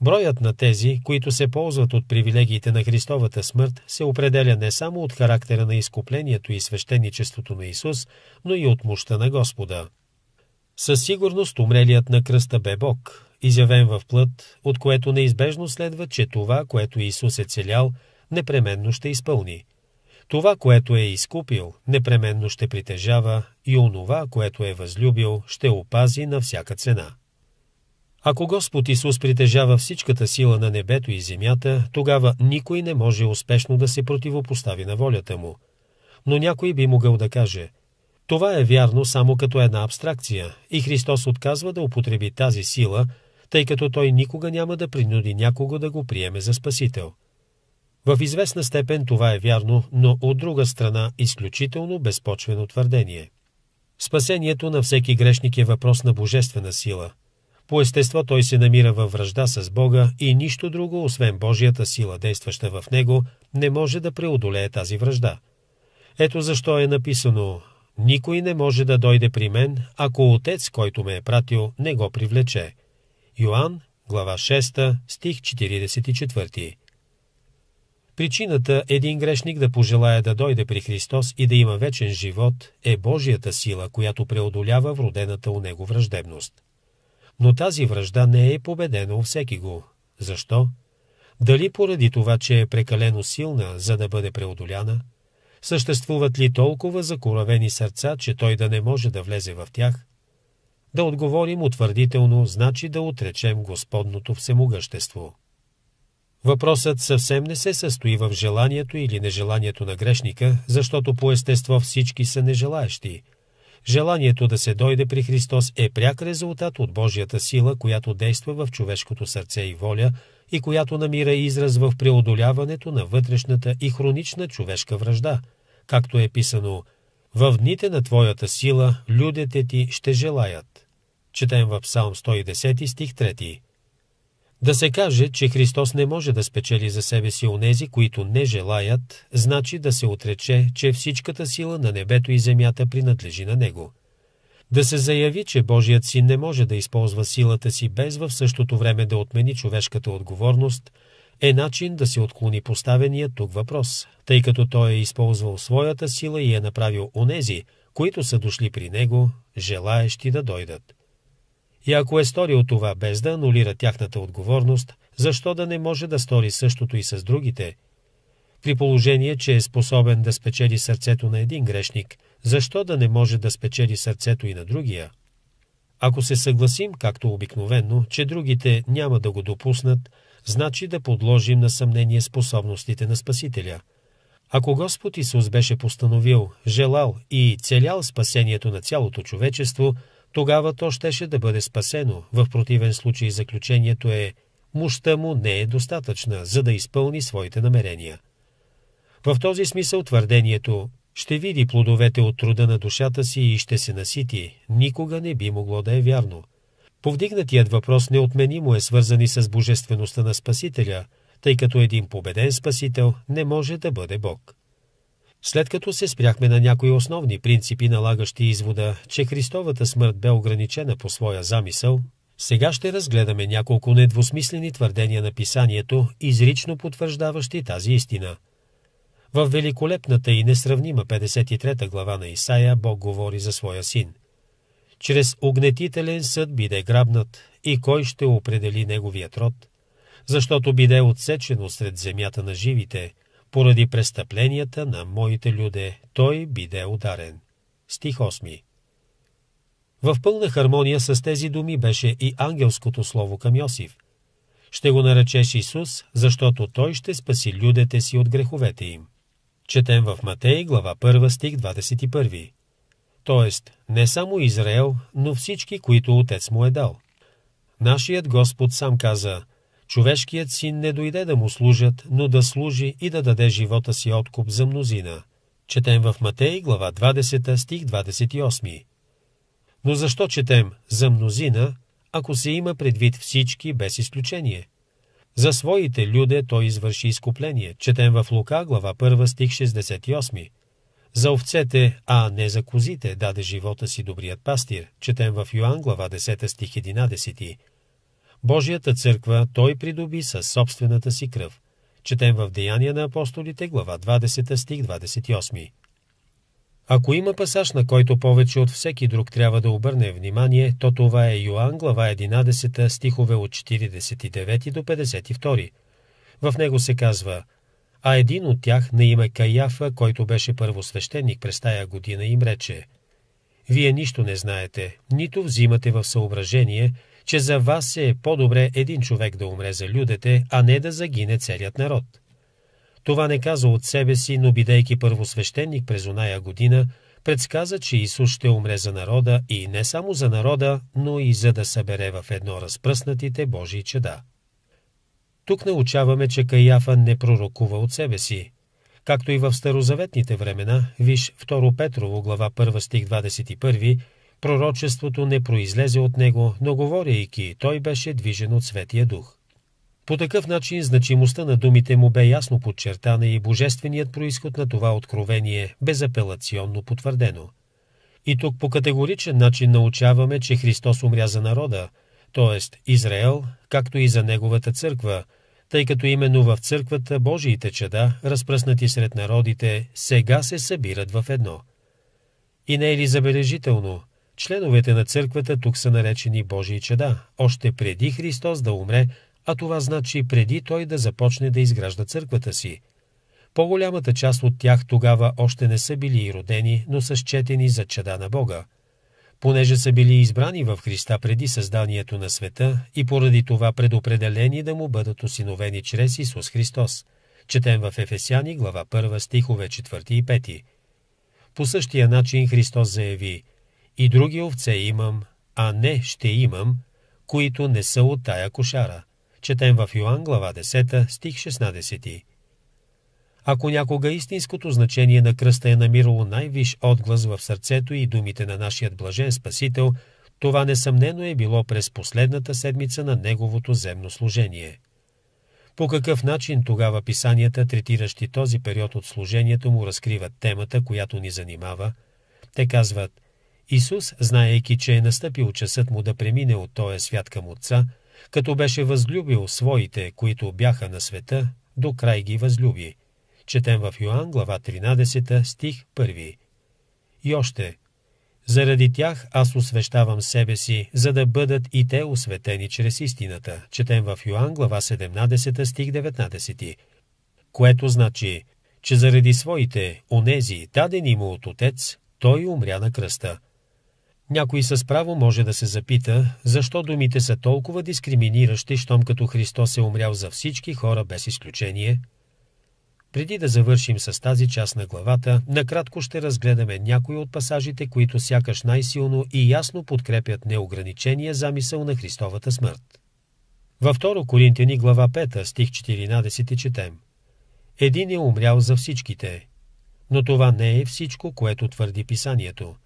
Броят на тези, които се ползват от привилегиите на Христовата смърт, се определя не само от характера на изкуплението и свещеничеството на Исус, но и от мощта на Господа – със сигурност умрелият на кръста бе Бог, изявен в плът, от което неизбежно следва, че това, което Исус е целял, непременно ще изпълни. Това, което е изкупил, непременно ще притежава и онова, което е възлюбил, ще опази на всяка цена. Ако Господ Исус притежава всичката сила на небето и земята, тогава никой не може успешно да се противопостави на волята му. Но някой би могъл да каже – това е вярно само като една абстракция и Христос отказва да употреби тази сила, тъй като той никога няма да принуди някого да го приеме за спасител. В известна степен това е вярно, но от друга страна изключително безпочвено твърдение. Спасението на всеки грешник е въпрос на божествена сила. По естество той се намира във връжда с Бога и нищо друго, освен Божията сила, действаща в него, не може да преодолее тази връжда. Ето защо е написано никой не може да дойде при мен, ако Отец, който ме е пратил, не го привлече. Йоанн, глава 6, стих 44. Причината един грешник да пожелая да дойде при Христос и да има вечен живот е Божията сила, която преодолява вродената у него враждебност. Но тази връжда не е победена у всеки го. Защо? Дали поради това, че е прекалено силна, за да бъде преодоляна – Съществуват ли толкова закоравени сърца, че той да не може да влезе в тях? Да отговорим утвърдително, значи да отречем Господното всемогъщество. Въпросът съвсем не се състои в желанието или нежеланието на грешника, защото по естество всички са нежелаещи. Желанието да се дойде при Христос е пряк резултат от Божията сила, която действа в човешкото сърце и воля и която намира израз в преодоляването на вътрешната и хронична човешка връжда – както е писано «В дните на Твоята сила людите ти ще желаят». Четем в Псалм 110 стих 3. Да се каже, че Христос не може да спечели за себе си онези, които не желаят, значи да се отрече, че всичката сила на небето и земята принадлежи на Него. Да се заяви, че Божият син не може да използва силата си без в същото време да отмени човешката отговорност – е начин да се отклони поставения тук въпрос, тъй като той е използвал своята сила и е направил онези, които са дошли при него, желаещи да дойдат. И ако е сторил това без да анулира тяхната отговорност, защо да не може да стори същото и с другите? При положение, че е способен да спечели сърцето на един грешник, защо да не може да спечели сърцето и на другия? Ако се съгласим, както обикновенно, че другите няма да го допуснат, значи да подложим на съмнение способностите на Спасителя. Ако Господ Исус беше постановил, желал и целял спасението на цялото човечество, тогава то щеше да бъде спасено. В противен случай заключението е мощта му не е достатъчна, за да изпълни своите намерения. В този смисъл твърдението «ще види плодовете от труда на душата си и ще се насити» никога не би могло да е вярно – Повдигнатият въпрос неотменимо е свързан и с божествеността на Спасителя, тъй като един победен Спасител не може да бъде Бог. След като се спряхме на някои основни принципи, налагащи извода, че Христовата смърт бе ограничена по своя замисъл, сега ще разгледаме няколко недвусмислени твърдения на писанието, изрично потвърждаващи тази истина. В великолепната и несравнима 53 глава на Исаия Бог говори за своя син – чрез огнетителен съд биде грабнат и кой ще определи неговият род, защото биде отсечено сред земята на живите, поради престъпленията на моите люде, той биде ударен. Стих 8 В пълна хармония с тези думи беше и ангелското слово към Йосиф. Ще го наречеш Исус, защото той ще спаси людете си от греховете им. Четем в Матей, глава 1, стих 21. Т.е. не само Израел, но всички, които Отец му е дал. Нашият Господ сам каза, човешкият син не дойде да му служат, но да служи и да даде живота си откуп за мнозина. Четем в Матей, глава 20, стих 28. Но защо четем за мнозина, ако се има предвид всички без изключение? За своите люде той извърши изкупление. Четем в Лука, глава 1, стих 68. За овцете, а не за козите, даде живота си добрият пастир, четем в Йоан глава 10 стих 11. Божията църква той придоби със собствената си кръв. Четем в Деяния на апостолите, глава 20 стих 28. Ако има пасаж, на който повече от всеки друг трябва да обърне внимание, то това е Йоан глава 11 стихове от 49 до 52. В него се казва – а един от тях на име Каяфа, който беше първосвещеник през тая година, им рече «Вие нищо не знаете, нито взимате в съображение, че за вас е по-добре един човек да умре за людете, а не да загине целият народ». Това не каза от себе си, но бидейки първосвещеник през оная година, предсказа, че Исус ще умре за народа и не само за народа, но и за да събере в едно разпръснатите Божии чеда. Тук научаваме, че Каяфа не пророкува от себе си. Както и в старозаветните времена, виж 2 Петрово, глава 1 стих 21, пророчеството не произлезе от него, но говорейки, той беше движен от Светия Дух. По такъв начин значимостта на думите му бе ясно подчертана и божественият происход на това откровение безапелационно потвърдено. И тук по категоричен начин научаваме, че Христос умря за народа, т.е. Израел, както и за неговата църква, тъй като именно в църквата Божиите чада, разпръснати сред народите, сега се събират в едно. И не е ли забележително? Членовете на църквата тук са наречени Божии чада, още преди Христос да умре, а това значи преди той да започне да изгражда църквата си. По-голямата част от тях тогава още не са били и родени, но са счетени за чада на Бога – понеже са били избрани в Христа преди създанието на света и поради това предопределени да му бъдат осиновени чрез Исус Христос. Четем в Ефесяни глава 1 стихове 4 и 5. По същия начин Христос заяви «И други овце имам, а не ще имам, които не са от тая кошара». Четем в Йоан глава 10 стих 16. Ако някога истинското значение на кръста е намирало най-виш отглас в сърцето и думите на нашият блажен Спасител, това несъмнено е било през последната седмица на неговото земно служение. По какъв начин тогава писанията, третиращи този период от служението му, разкриват темата, която ни занимава? Те казват, Исус, знаейки, че е настъпил часът му да премине от този свят към Отца, като беше възлюбил своите, които бяха на света, до край ги възлюби – Четем в Йоан, глава 13, стих 1. И още. Заради тях аз освещавам себе си, за да бъдат и те осветени чрез истината. Четем в Йоан, глава 17, стих 19. Което значи, че заради своите, онези, дадени му от Отец, той умря на кръста. Някой с право може да се запита, защо думите са толкова дискриминиращи, щом като Христос е умрял за всички хора без изключение – преди да завършим с тази част на главата, накратко ще разгледаме някои от пасажите, които сякаш най-силно и ясно подкрепят неограничения замисъл на Христовата смърт. Във 2 Коринтияни глава 5 стих 14 четем Един е умрял за всичките, но това не е всичко, което твърди писанието.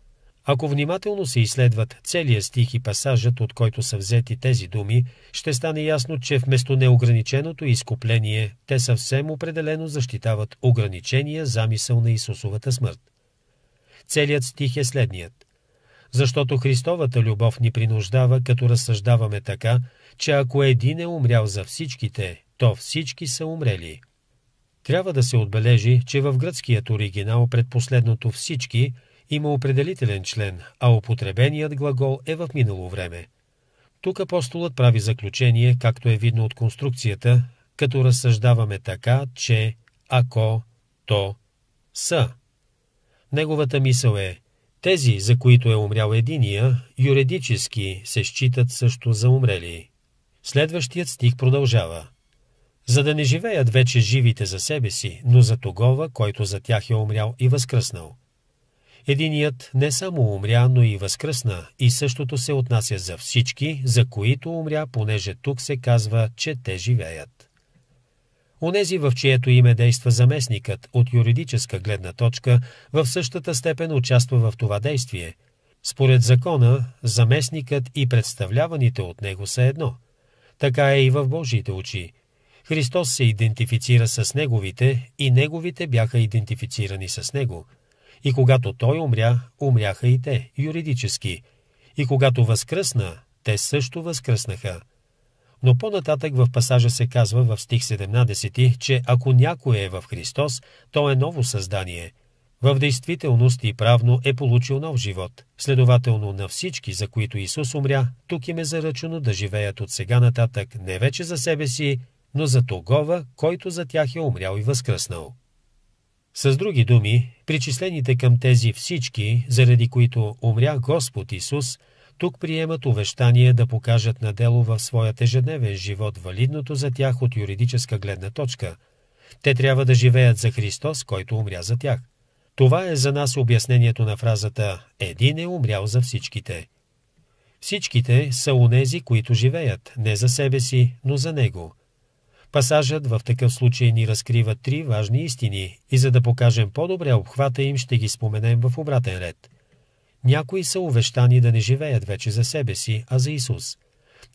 Ако внимателно се изследват целият стих и пасажът, от който са взети тези думи, ще стане ясно, че вместо неограниченото изкупление, те съвсем определено защитават ограничения замисъл на Исусовата смърт. Целият стих е следният. Защото Христовата любов ни принуждава, като разсъждаваме така, че ако един е умрял за всичките, то всички са умрели. Трябва да се отбележи, че в гръцкият оригинал предпоследното «всички» – има определителен член, а употребеният глагол е в минало време. Тук апостолът прави заключение, както е видно от конструкцията, като разсъждаваме така, че ако, то, са. Неговата мисъл е тези, за които е умрял единия, юридически се считат също за умрели. Следващият стих продължава. За да не живеят вече живите за себе си, но за тогова, който за тях е умрял и възкръснал – Единият не само умря, но и възкръсна, и същото се отнася за всички, за които умря, понеже тук се казва, че те живеят. Онези, в чието име действа заместникът, от юридическа гледна точка, в същата степен участва в това действие. Според закона, заместникът и представляваните от него са едно. Така е и в Божиите очи. Христос се идентифицира с неговите и неговите бяха идентифицирани с него – и когато той умря, умряха и те, юридически. И когато възкръсна, те също възкръснаха. Но по-нататък в пасажа се казва в стих 17, че ако някой е в Христос, то е ново създание. В действителност и правно е получил нов живот. Следователно на всички, за които Исус умря, тук им е заръчено да живеят от сега нататък не вече за себе си, но за тогова, който за тях е умрял и възкръснал. С други думи, причислените към тези всички, заради които умря Господ Исус, тук приемат увещание да покажат на дело в своят ежедневен живот валидното за тях от юридическа гледна точка. Те трябва да живеят за Христос, който умря за тях. Това е за нас обяснението на фразата «Един е умрял за всичките». Всичките са онези, които живеят, не за себе си, но за Него – Пасажът в такъв случай ни разкрива три важни истини и за да покажем по-добре обхвата им, ще ги споменем в обратен ред. Някои са увещани да не живеят вече за себе си, а за Исус.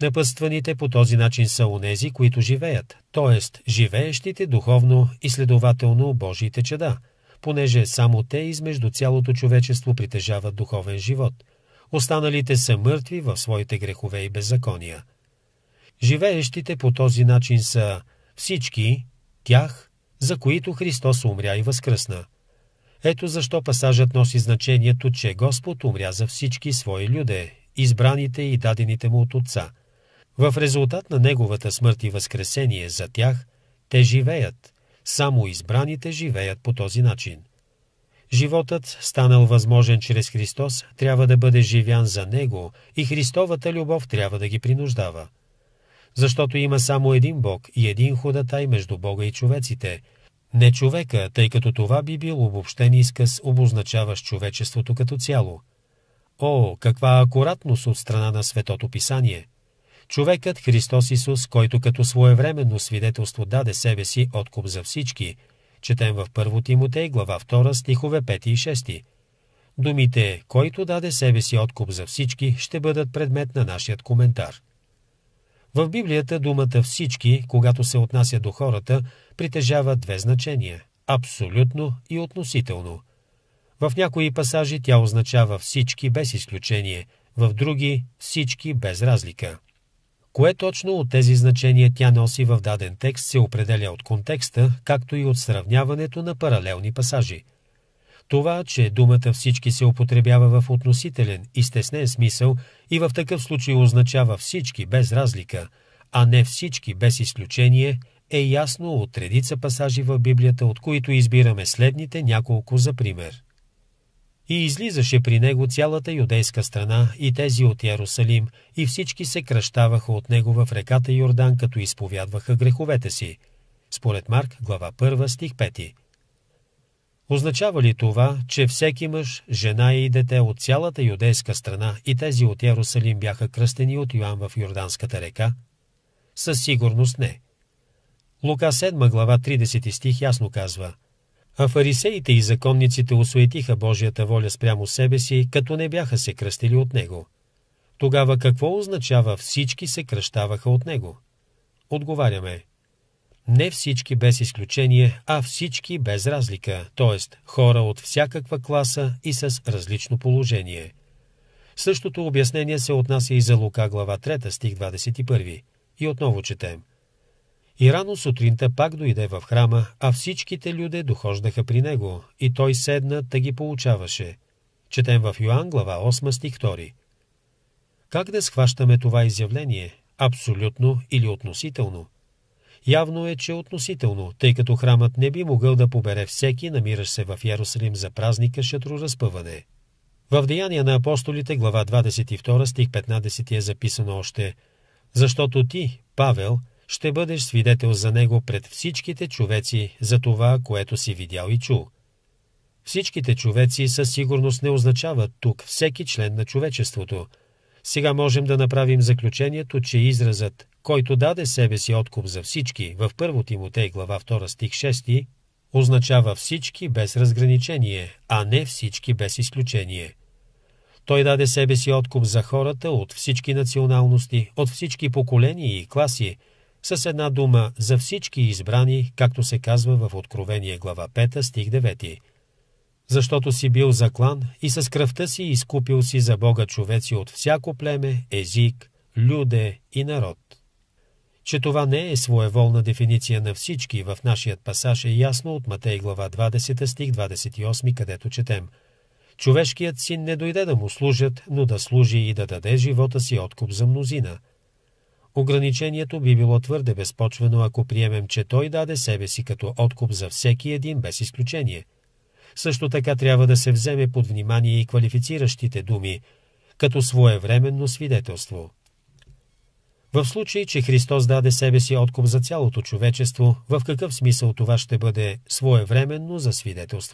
Напъстваните по този начин са онези, които живеят, т.е. живеещите духовно и следователно Божиите чеда, понеже само те измежду цялото човечество притежават духовен живот. Останалите са мъртви в своите грехове и беззакония – Живеещите по този начин са всички тях, за които Христос умря и възкръсна. Ето защо пасажът носи значението, че Господ умря за всички свои люде, избраните и дадените му от Отца. В резултат на Неговата смърт и възкресение за тях, те живеят. Само избраните живеят по този начин. Животът, станал възможен чрез Христос, трябва да бъде живян за Него и Христовата любов трябва да ги принуждава защото има само един Бог и един худатай между Бога и човеците. Не човека, тъй като това би бил обобщен изказ, обозначаващ човечеството като цяло. О, каква акуратност от страна на Светото Писание! Човекът Христос Исус, който като своевременно свидетелство даде себе си откуп за всички, четем в 1 Тимотей, глава 2, стихове 5 и 6. Думите, който даде себе си откуп за всички, ще бъдат предмет на нашият коментар. В Библията думата всички, когато се отнася до хората, притежава две значения – абсолютно и относително. В някои пасажи тя означава всички без изключение, в други – всички без разлика. Кое точно от тези значения тя носи в даден текст се определя от контекста, както и от сравняването на паралелни пасажи – това, че думата всички се употребява в относителен и стеснен смисъл и в такъв случай означава всички без разлика, а не всички без изключение, е ясно от редица пасажи в Библията, от които избираме следните няколко за пример. И излизаше при него цялата юдейска страна и тези от Ярусалим, и всички се кръщаваха от него в реката Йордан, като изповядваха греховете си. Според Марк, глава 1, стих 5. Означава ли това, че всеки мъж, жена и дете от цялата юдейска страна и тези от Ярусалим бяха кръстени от Йоан в Йорданската река? Със сигурност не. Лука 7 глава 30 стих ясно казва А фарисеите и законниците осуетиха Божията воля спрямо себе си, като не бяха се кръстили от Него. Тогава какво означава всички се кръщаваха от Него? Отговаряме – не всички без изключение, а всички без разлика, т.е. хора от всякаква класа и с различно положение. Същото обяснение се отнася и за Лука глава 3 стих 21. И отново четем. И рано сутринта пак дойде в храма, а всичките люде дохождаха при него, и той седна да ги получаваше. Четем в Йоан глава 8 стих 2. Как да схващаме това изявление? Абсолютно или относително? Явно е, че е относително, тъй като храмът не би могъл да побере всеки, намиращ се в Ярусалим за празника шатроразпъване. В Деяния на апостолите, глава 22, стих 15 е записано още «Защото ти, Павел, ще бъдеш свидетел за него пред всичките човеци за това, което си видял и чул». Всичките човеци със сигурност не означават тук всеки член на човечеството – сега можем да направим заключението, че изразът «който даде себе си откуп за всички» в 1 Тимотей глава 2 стих 6 означава всички без разграничение, а не всички без изключение. Той даде себе си откуп за хората от всички националности, от всички поколения и класи, с една дума за всички избрани, както се казва в Откровение глава 5 стих 9 защото си бил заклан и с кръвта си изкупил си за Бога човеци от всяко племе, език, люде и народ. Че това не е своеволна дефиниция на всички в нашият пасаж е ясно от Матей глава 20 стих 28, където четем «Човешкият син не дойде да му служат, но да служи и да даде живота си откуп за мнозина». Ограничението би било твърде безпочвено, ако приемем, че той даде себе си като откуп за всеки един без изключение – също така трябва да се вземе под внимание и квалифициращите думи, като своевременно свидетелство. В случай, че Христос даде себе си откуп за цялото човечество, в какъв смисъл това ще бъде своевременно за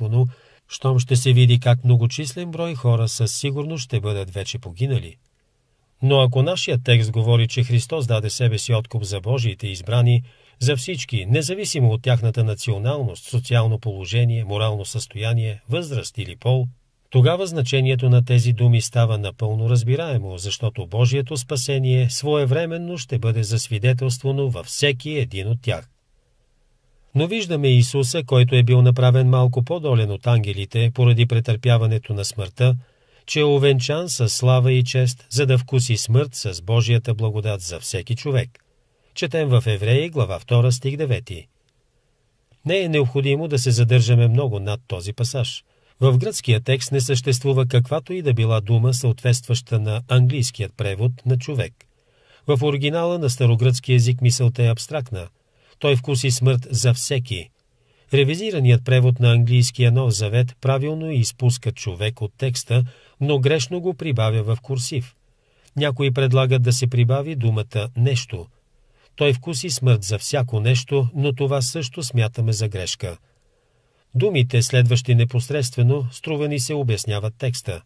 но щом ще се види как многочислен брой хора със сигурност ще бъдат вече погинали. Но ако нашия текст говори, че Христос даде себе си откуп за Божиите избрани, за всички, независимо от тяхната националност, социално положение, морално състояние, възраст или пол, тогава значението на тези думи става напълно разбираемо, защото Божието спасение своевременно ще бъде засвидетелствано във всеки един от тях. Но виждаме Исуса, който е бил направен малко по-долен от ангелите поради претърпяването на смъртта, че е овенчан със слава и чест, за да вкуси смърт с Божията благодат за всеки човек – Четем в Евреи, глава 2, стих 9. Не е необходимо да се задържаме много над този пасаж. В гръцкия текст не съществува каквато и да била дума, съответстваща на английският превод на човек. В оригинала на старогръцки език мисълта е абстрактна. Той вкуси смърт за всеки. Ревизираният превод на английския нов завет правилно изпуска човек от текста, но грешно го прибавя в курсив. Някои предлагат да се прибави думата «нещо», той вкуси смърт за всяко нещо, но това също смятаме за грешка. Думите, следващи непосредствено, струва ни се обясняват текста.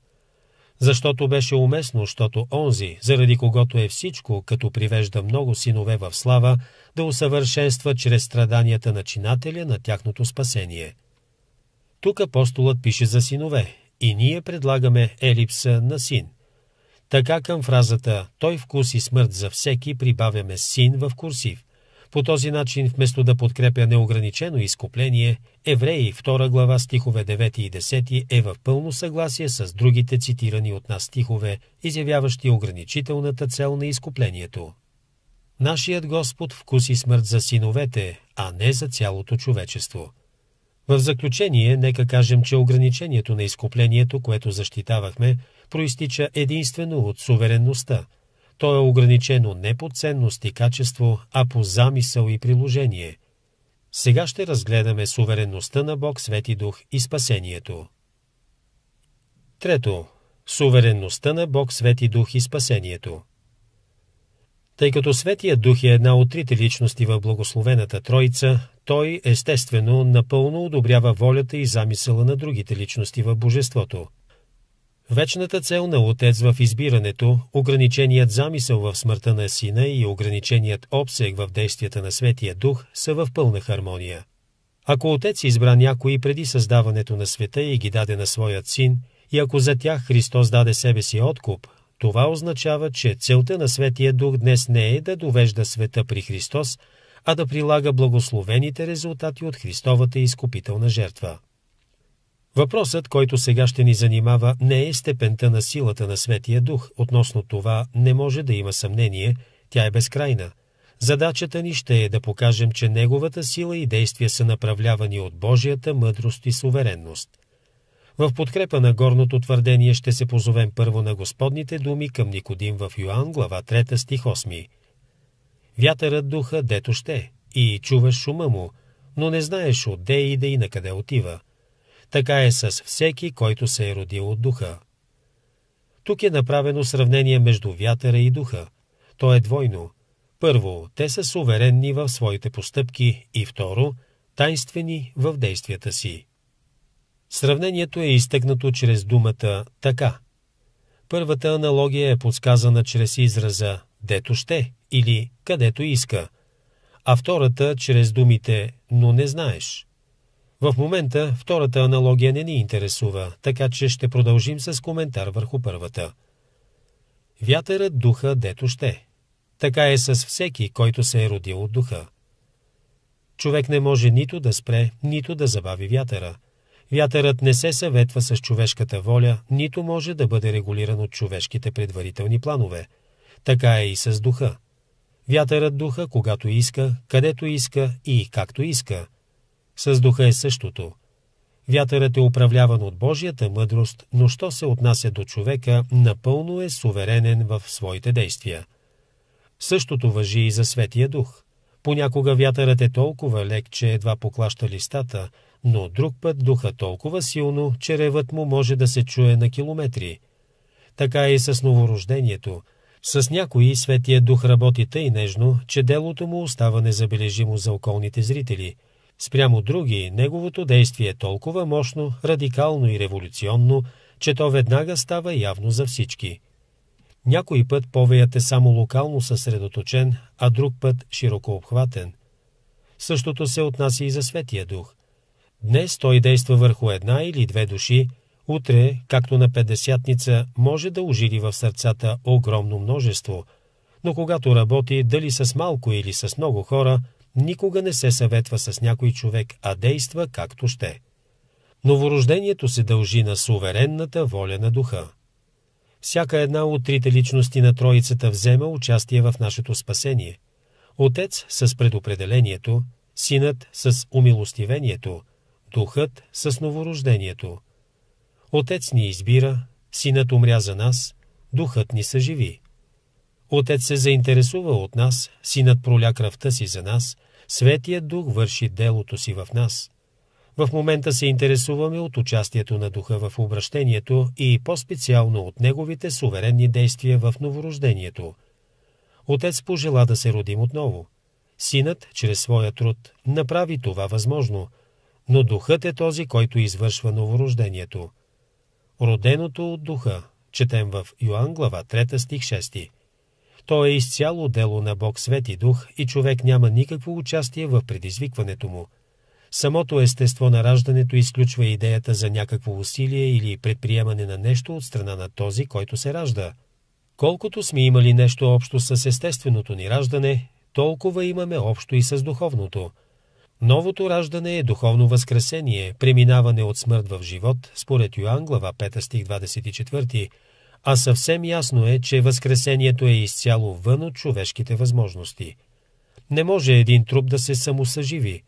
Защото беше уместно, защото онзи, заради когото е всичко, като привежда много синове в слава, да усъвършенства чрез страданията на чинателя на тяхното спасение. Тук апостолът пише за синове и ние предлагаме елипса на син – така към фразата «Той вкус и смърт за всеки» прибавяме «син» в курсив. По този начин, вместо да подкрепя неограничено изкупление, Евреи 2 глава стихове 9 и 10 е в пълно съгласие с другите цитирани от нас стихове, изявяващи ограничителната цел на изкуплението. Нашият Господ вкуси смърт за синовете, а не за цялото човечество. В заключение, нека кажем, че ограничението на изкуплението, което защитавахме, проистича единствено от суверенността. То е ограничено не по ценност и качество, а по замисъл и приложение. Сега ще разгледаме суверенността на Бог, Свети Дух и спасението. Трето. Суверенността на Бог, Свети Дух и спасението. Тъй като Светия Дух е една от трите личности в Благословената Троица, той, естествено, напълно одобрява волята и замисъла на другите личности в Божеството – Вечната цел на отец в избирането, ограниченият замисъл в смъртта на сина и ограниченият обсег в действията на Светия Дух са в пълна хармония. Ако отец избра някои преди създаването на света и ги даде на своят син, и ако за тях Христос даде себе си откуп, това означава, че целта на Светия Дух днес не е да довежда света при Христос, а да прилага благословените резултати от Христовата изкупителна жертва. Въпросът, който сега ще ни занимава, не е степента на силата на Светия Дух. Относно това не може да има съмнение, тя е безкрайна. Задачата ни ще е да покажем, че Неговата сила и действия са направлявани от Божията мъдрост и суверенност. В подкрепа на горното твърдение ще се позовем първо на Господните думи към Никодим в Йоанн, глава 3, стих 8. Вятърът духа дето ще, е, и чуваш шума му, но не знаеш отде иде и на къде отива. Така е с всеки, който се е родил от духа. Тук е направено сравнение между вятъра и духа. То е двойно. Първо, те са суверенни в своите постъпки и второ, тайнствени в действията си. Сравнението е изтъкнато чрез думата «така». Първата аналогия е подсказана чрез израза «дето ще» или «където иска», а втората чрез думите «но не знаеш». В момента втората аналогия не ни интересува, така че ще продължим с коментар върху първата. Вятърът духа дето ще. Така е с всеки, който се е родил от духа. Човек не може нито да спре, нито да забави вятъра. Вятърът не се съветва с човешката воля, нито може да бъде регулиран от човешките предварителни планове. Така е и с духа. Вятърът духа, когато иска, където иска и както иска, с духа е същото. Вятърът е управляван от Божията мъдрост, но що се отнася до човека, напълно е суверенен в своите действия. Същото въжи и за Светия Дух. Понякога вятърът е толкова лек, че едва поклаща листата, но друг път духа толкова силно, че ревът му може да се чуе на километри. Така е и с новорождението. С някои Светия Дух работи тъй нежно, че делото му остава незабележимо за околните зрители – Спрямо други, неговото действие е толкова мощно, радикално и революционно, че то веднага става явно за всички. Някой път повеят е само локално съсредоточен, а друг път широко обхватен. Същото се отнася и за Светия Дух. Днес той действа върху една или две души, утре, както на петдесятница, може да ожили в сърцата огромно множество, но когато работи, дали с малко или с много хора – никога не се съветва с някой човек, а действа както ще. Новорождението се дължи на суверенната воля на духа. Всяка една от трите личности на Троицата взема участие в нашето спасение. Отец с предопределението, Синът с умилостивението, Духът с новорождението. Отец ни избира, Синът умря за нас, Духът ни съживи. Отец се заинтересува от нас, синът проля кръвта си за нас, Светия Дух върши делото си в нас. В момента се интересуваме от участието на Духа в обращението и по-специално от неговите суверенни действия в новорождението. Отец пожела да се родим отново. Синът, чрез своя труд, направи това възможно, но Духът е този, който извършва новорождението. Роденото от Духа, четем в Йоанн глава 3 стих 6. То е изцяло дело на Бог Свети Дух и човек няма никакво участие в предизвикването му. Самото естество на раждането изключва идеята за някакво усилие или предприемане на нещо от страна на този, който се ражда. Колкото сме имали нещо общо с естественото ни раждане, толкова имаме общо и с духовното. Новото раждане е духовно възкресение, преминаване от смърт в живот, според Йоан глава 5 стих 24, а съвсем ясно е, че Възкресението е изцяло вън от човешките възможности. Не може един труп да се самосъживи.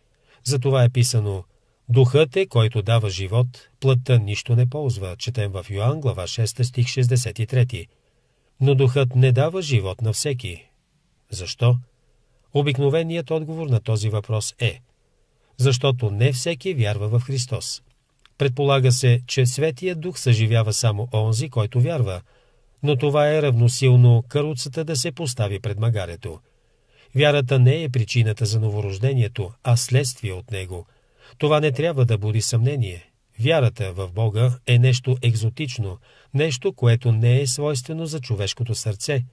Затова е писано «Духът е, който дава живот, плътта нищо не ползва», четем в Йоанн, глава 6, стих 63. Но духът не дава живот на всеки. Защо? Обикновеният отговор на този въпрос е – защото не всеки вярва в Христос. Предполага се, че Светия Дух съживява само онзи, който вярва, но това е равносилно каруцата да се постави пред магарето. Вярата не е причината за новорождението, а следствие от него. Това не трябва да буди съмнение. Вярата в Бога е нещо екзотично, нещо, което не е свойствено за човешкото сърце.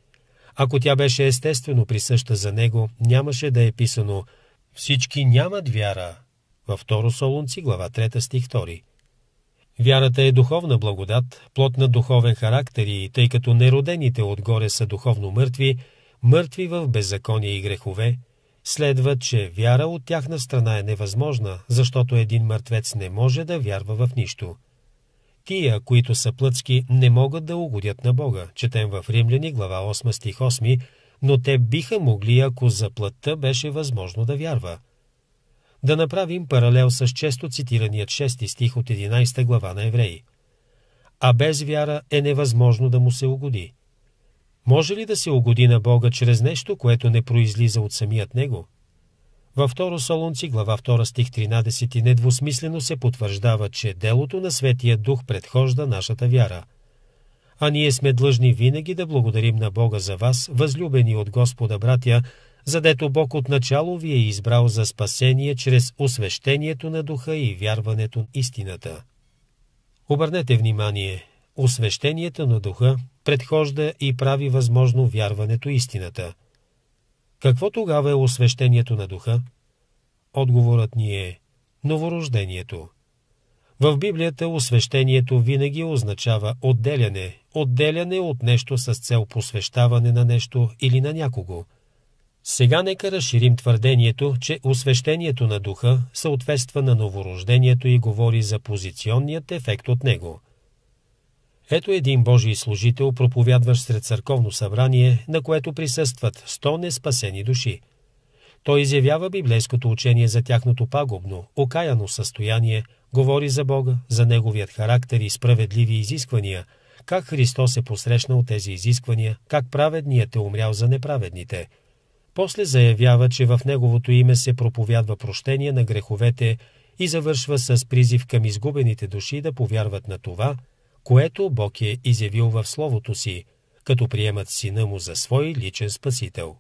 Ако тя беше естествено присъща за него, нямаше да е писано «Всички нямат вяра» във второ Солунци, глава 3, стих 2. Вярата е духовна благодат, плод на духовен характер и тъй като неродените отгоре са духовно мъртви, мъртви в беззаконие и грехове, следва, че вяра от тяхна страна е невъзможна, защото един мъртвец не може да вярва в нищо. Тия, които са плътски, не могат да угодят на Бога, четем в Римляни, глава 8, стих 8, но те биха могли, ако за плътта беше възможно да вярва – да направим паралел с често цитираният 6 стих от 11 глава на Евреи. А без вяра е невъзможно да му се угоди. Може ли да се угоди на Бога чрез нещо, което не произлиза от самият Него? Във второ Солунци, глава 2 стих 13 недвусмислено се потвърждава, че делото на Светия Дух предхожда нашата вяра. А ние сме длъжни винаги да благодарим на Бога за вас, възлюбени от Господа братя, задето Бог отначало ви е избрал за спасение чрез освещението на духа и вярването на истината. Обърнете внимание, освещението на духа предхожда и прави възможно вярването истината. Какво тогава е освещението на духа? Отговорът ни е новорождението. В Библията освещението винаги означава отделяне, отделяне от нещо с цел посвещаване на нещо или на някого – сега нека разширим твърдението, че освещението на духа съответства на новорождението и говори за позиционният ефект от него. Ето един Божий служител, проповядващ сред църковно събрание, на което присъстват 100 неспасени души. Той изявява библейското учение за тяхното пагубно, окаяно състояние, говори за Бога, за Неговият характер и справедливи изисквания, как Христос е посрещнал тези изисквания, как праведният е умрял за неправедните – после заявява, че в неговото име се проповядва прощение на греховете и завършва с призив към изгубените души да повярват на това, което Бог е изявил в Словото си, като приемат сина му за свой личен спасител.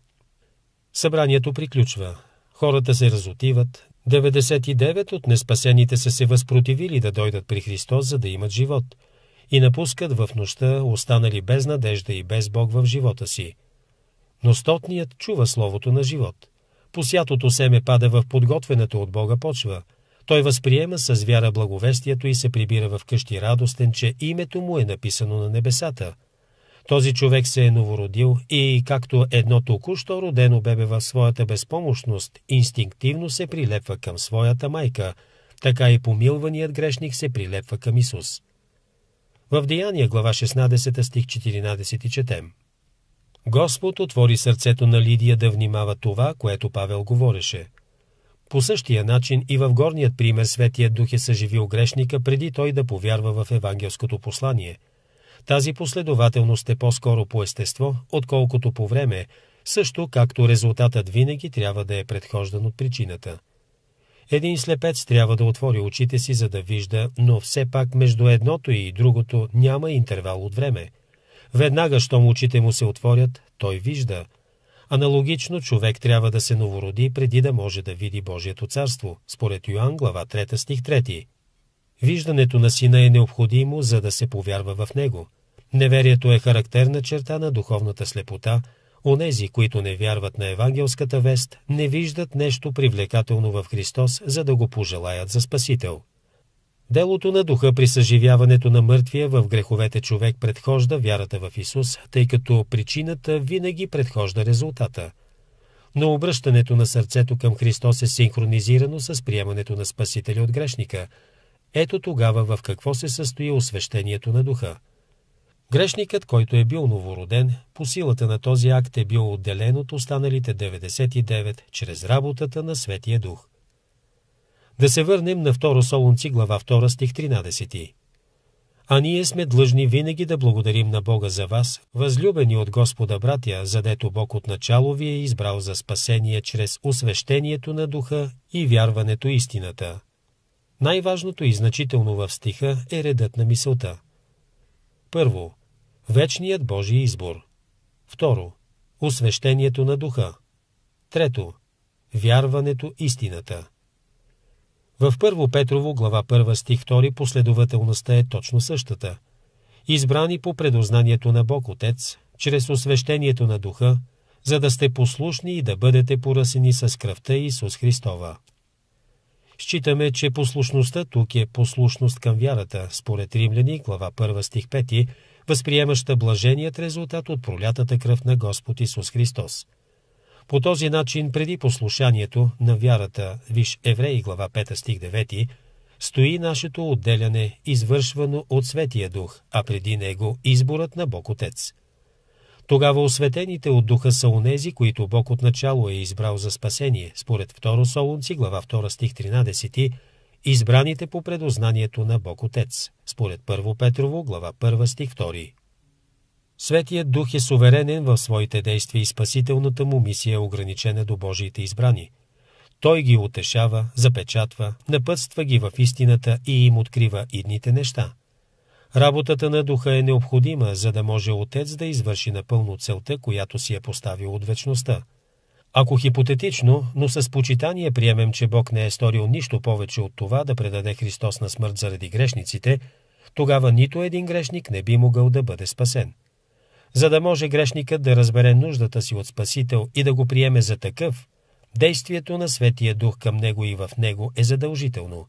Събранието приключва. Хората се разотиват. 99 от неспасените са се възпротивили да дойдат при Христос, за да имат живот. И напускат в нощта, останали без надежда и без Бог в живота си. Но стотният чува словото на живот. Посятото семе пада в подготвената от Бога почва. Той възприема с вяра благовестието и се прибира в къщи радостен, че името му е написано на небесата. Този човек се е новородил и, както едно току-що родено бебе в своята безпомощност, инстинктивно се прилепва към своята майка, така и помилваният грешник се прилепва към Исус. В Деяния глава 16 стих 14 четем – Господ отвори сърцето на Лидия да внимава това, което Павел говореше. По същия начин и в горният пример Светият Дух е съживил грешника преди той да повярва в евангелското послание. Тази последователност е по-скоро по естество, отколкото по време, също както резултатът винаги трябва да е предхождан от причината. Един слепец трябва да отвори очите си, за да вижда, но все пак между едното и другото няма интервал от време – Веднага, щом очите му се отворят, той вижда. Аналогично, човек трябва да се новороди преди да може да види Божието царство, според Йоанн, глава 3, стих 3. Виждането на сина е необходимо, за да се повярва в него. Неверието е характерна черта на духовната слепота. Онези, които не вярват на евангелската вест, не виждат нещо привлекателно в Христос, за да го пожелаят за Спасител. Делото на духа при съживяването на мъртвия в греховете човек предхожда вярата в Исус, тъй като причината винаги предхожда резултата. Но обръщането на сърцето към Христос е синхронизирано с приемането на Спасителя от грешника. Ето тогава в какво се състои освещението на духа. Грешникът, който е бил новороден, по силата на този акт е бил отделен от останалите 99 чрез работата на Светия Дух. Да се върнем на 2 Солунци, глава 2, стих 13. А ние сме длъжни винаги да благодарим на Бога за вас, възлюбени от Господа братя, задето Бог от начало ви е избрал за спасение чрез освещението на духа и вярването истината. Най-важното и значително в стиха е редът на мисълта. Първо, вечният Божий избор. Второ, освещението на духа. Трето, вярването истината. В Първо Петрово, глава 1 стих 2, последователността е точно същата. Избрани по предознанието на Бог Отец, чрез освещението на Духа, за да сте послушни и да бъдете поръсени с кръвта Исус Христова. Считаме, че послушността тук е послушност към вярата, според Римляни, глава 1 стих 5, възприемаща блаженият резултат от пролятата кръв на Господ Исус Христос – по този начин, преди послушанието на вярата, виж Евреи глава 5 стих 9, стои нашето отделяне, извършвано от Светия Дух, а преди него изборът на Бог Отец. Тогава осветените от Духа са онези, които Бог отначало е избрал за спасение, според 2 Солунци, глава 2 стих 13, избраните по предознанието на Бог Отец, според 1 Петрово, глава 1 стих 2. Светият Дух е суверенен в своите действия и спасителната му мисия е ограничена до Божиите избрани. Той ги утешава, запечатва, напътства ги в истината и им открива идните неща. Работата на Духа е необходима, за да може Отец да извърши напълно целта, която си е поставил от вечността. Ако хипотетично, но с почитание приемем, че Бог не е сторил нищо повече от това да предаде Христос на смърт заради грешниците, тогава нито един грешник не би могъл да бъде спасен. За да може грешникът да разбере нуждата си от Спасител и да го приеме за такъв, действието на Светия Дух към него и в него е задължително.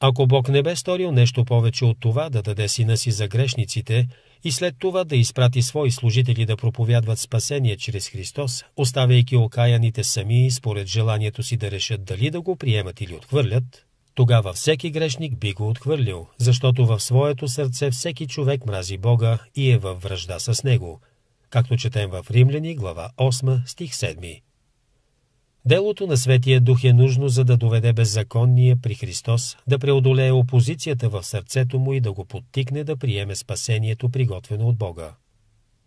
Ако Бог не бе сторил нещо повече от това да даде сина си за грешниците и след това да изпрати свои служители да проповядват спасение чрез Христос, оставяйки окаяните сами според желанието си да решат дали да го приемат или отхвърлят, тогава всеки грешник би го отхвърлил, защото в своето сърце всеки човек мрази Бога и е във връжда с Него, както четем в Римляни, глава 8, стих 7. Делото на Светия Дух е нужно, за да доведе беззаконния при Христос, да преодолее опозицията в сърцето му и да го подтикне да приеме спасението, приготвено от Бога.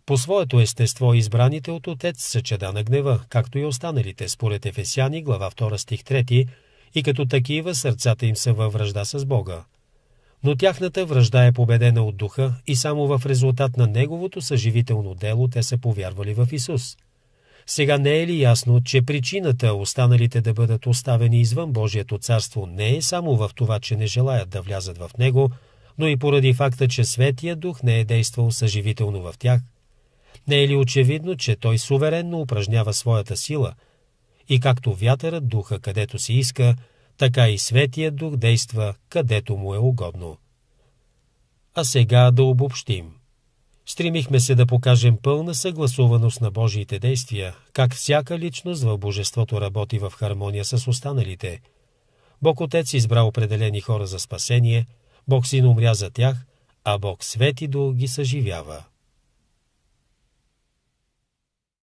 По своето естество избраните от Отец са чеда на гнева, както и останалите, според Ефесяни, глава 2, стих 3, и като такива сърцата им са във връжда с Бога. Но тяхната връжда е победена от Духа и само в резултат на Неговото съживително дело те са повярвали в Исус. Сега не е ли ясно, че причината останалите да бъдат оставени извън Божието царство не е само в това, че не желаят да влязат в него, но и поради факта, че Светия Дух не е действал съживително в тях? Не е ли очевидно, че той суверенно упражнява своята сила – и както вятърът духа където си иска, така и Светия Дух действа където му е угодно. А сега да обобщим. Стремихме се да покажем пълна съгласуваност на Божиите действия, как всяка личност в Божеството работи в хармония с останалите. Бог Отец избра определени хора за спасение, Бог Син умря за тях, а Бог Свети Дух ги съживява.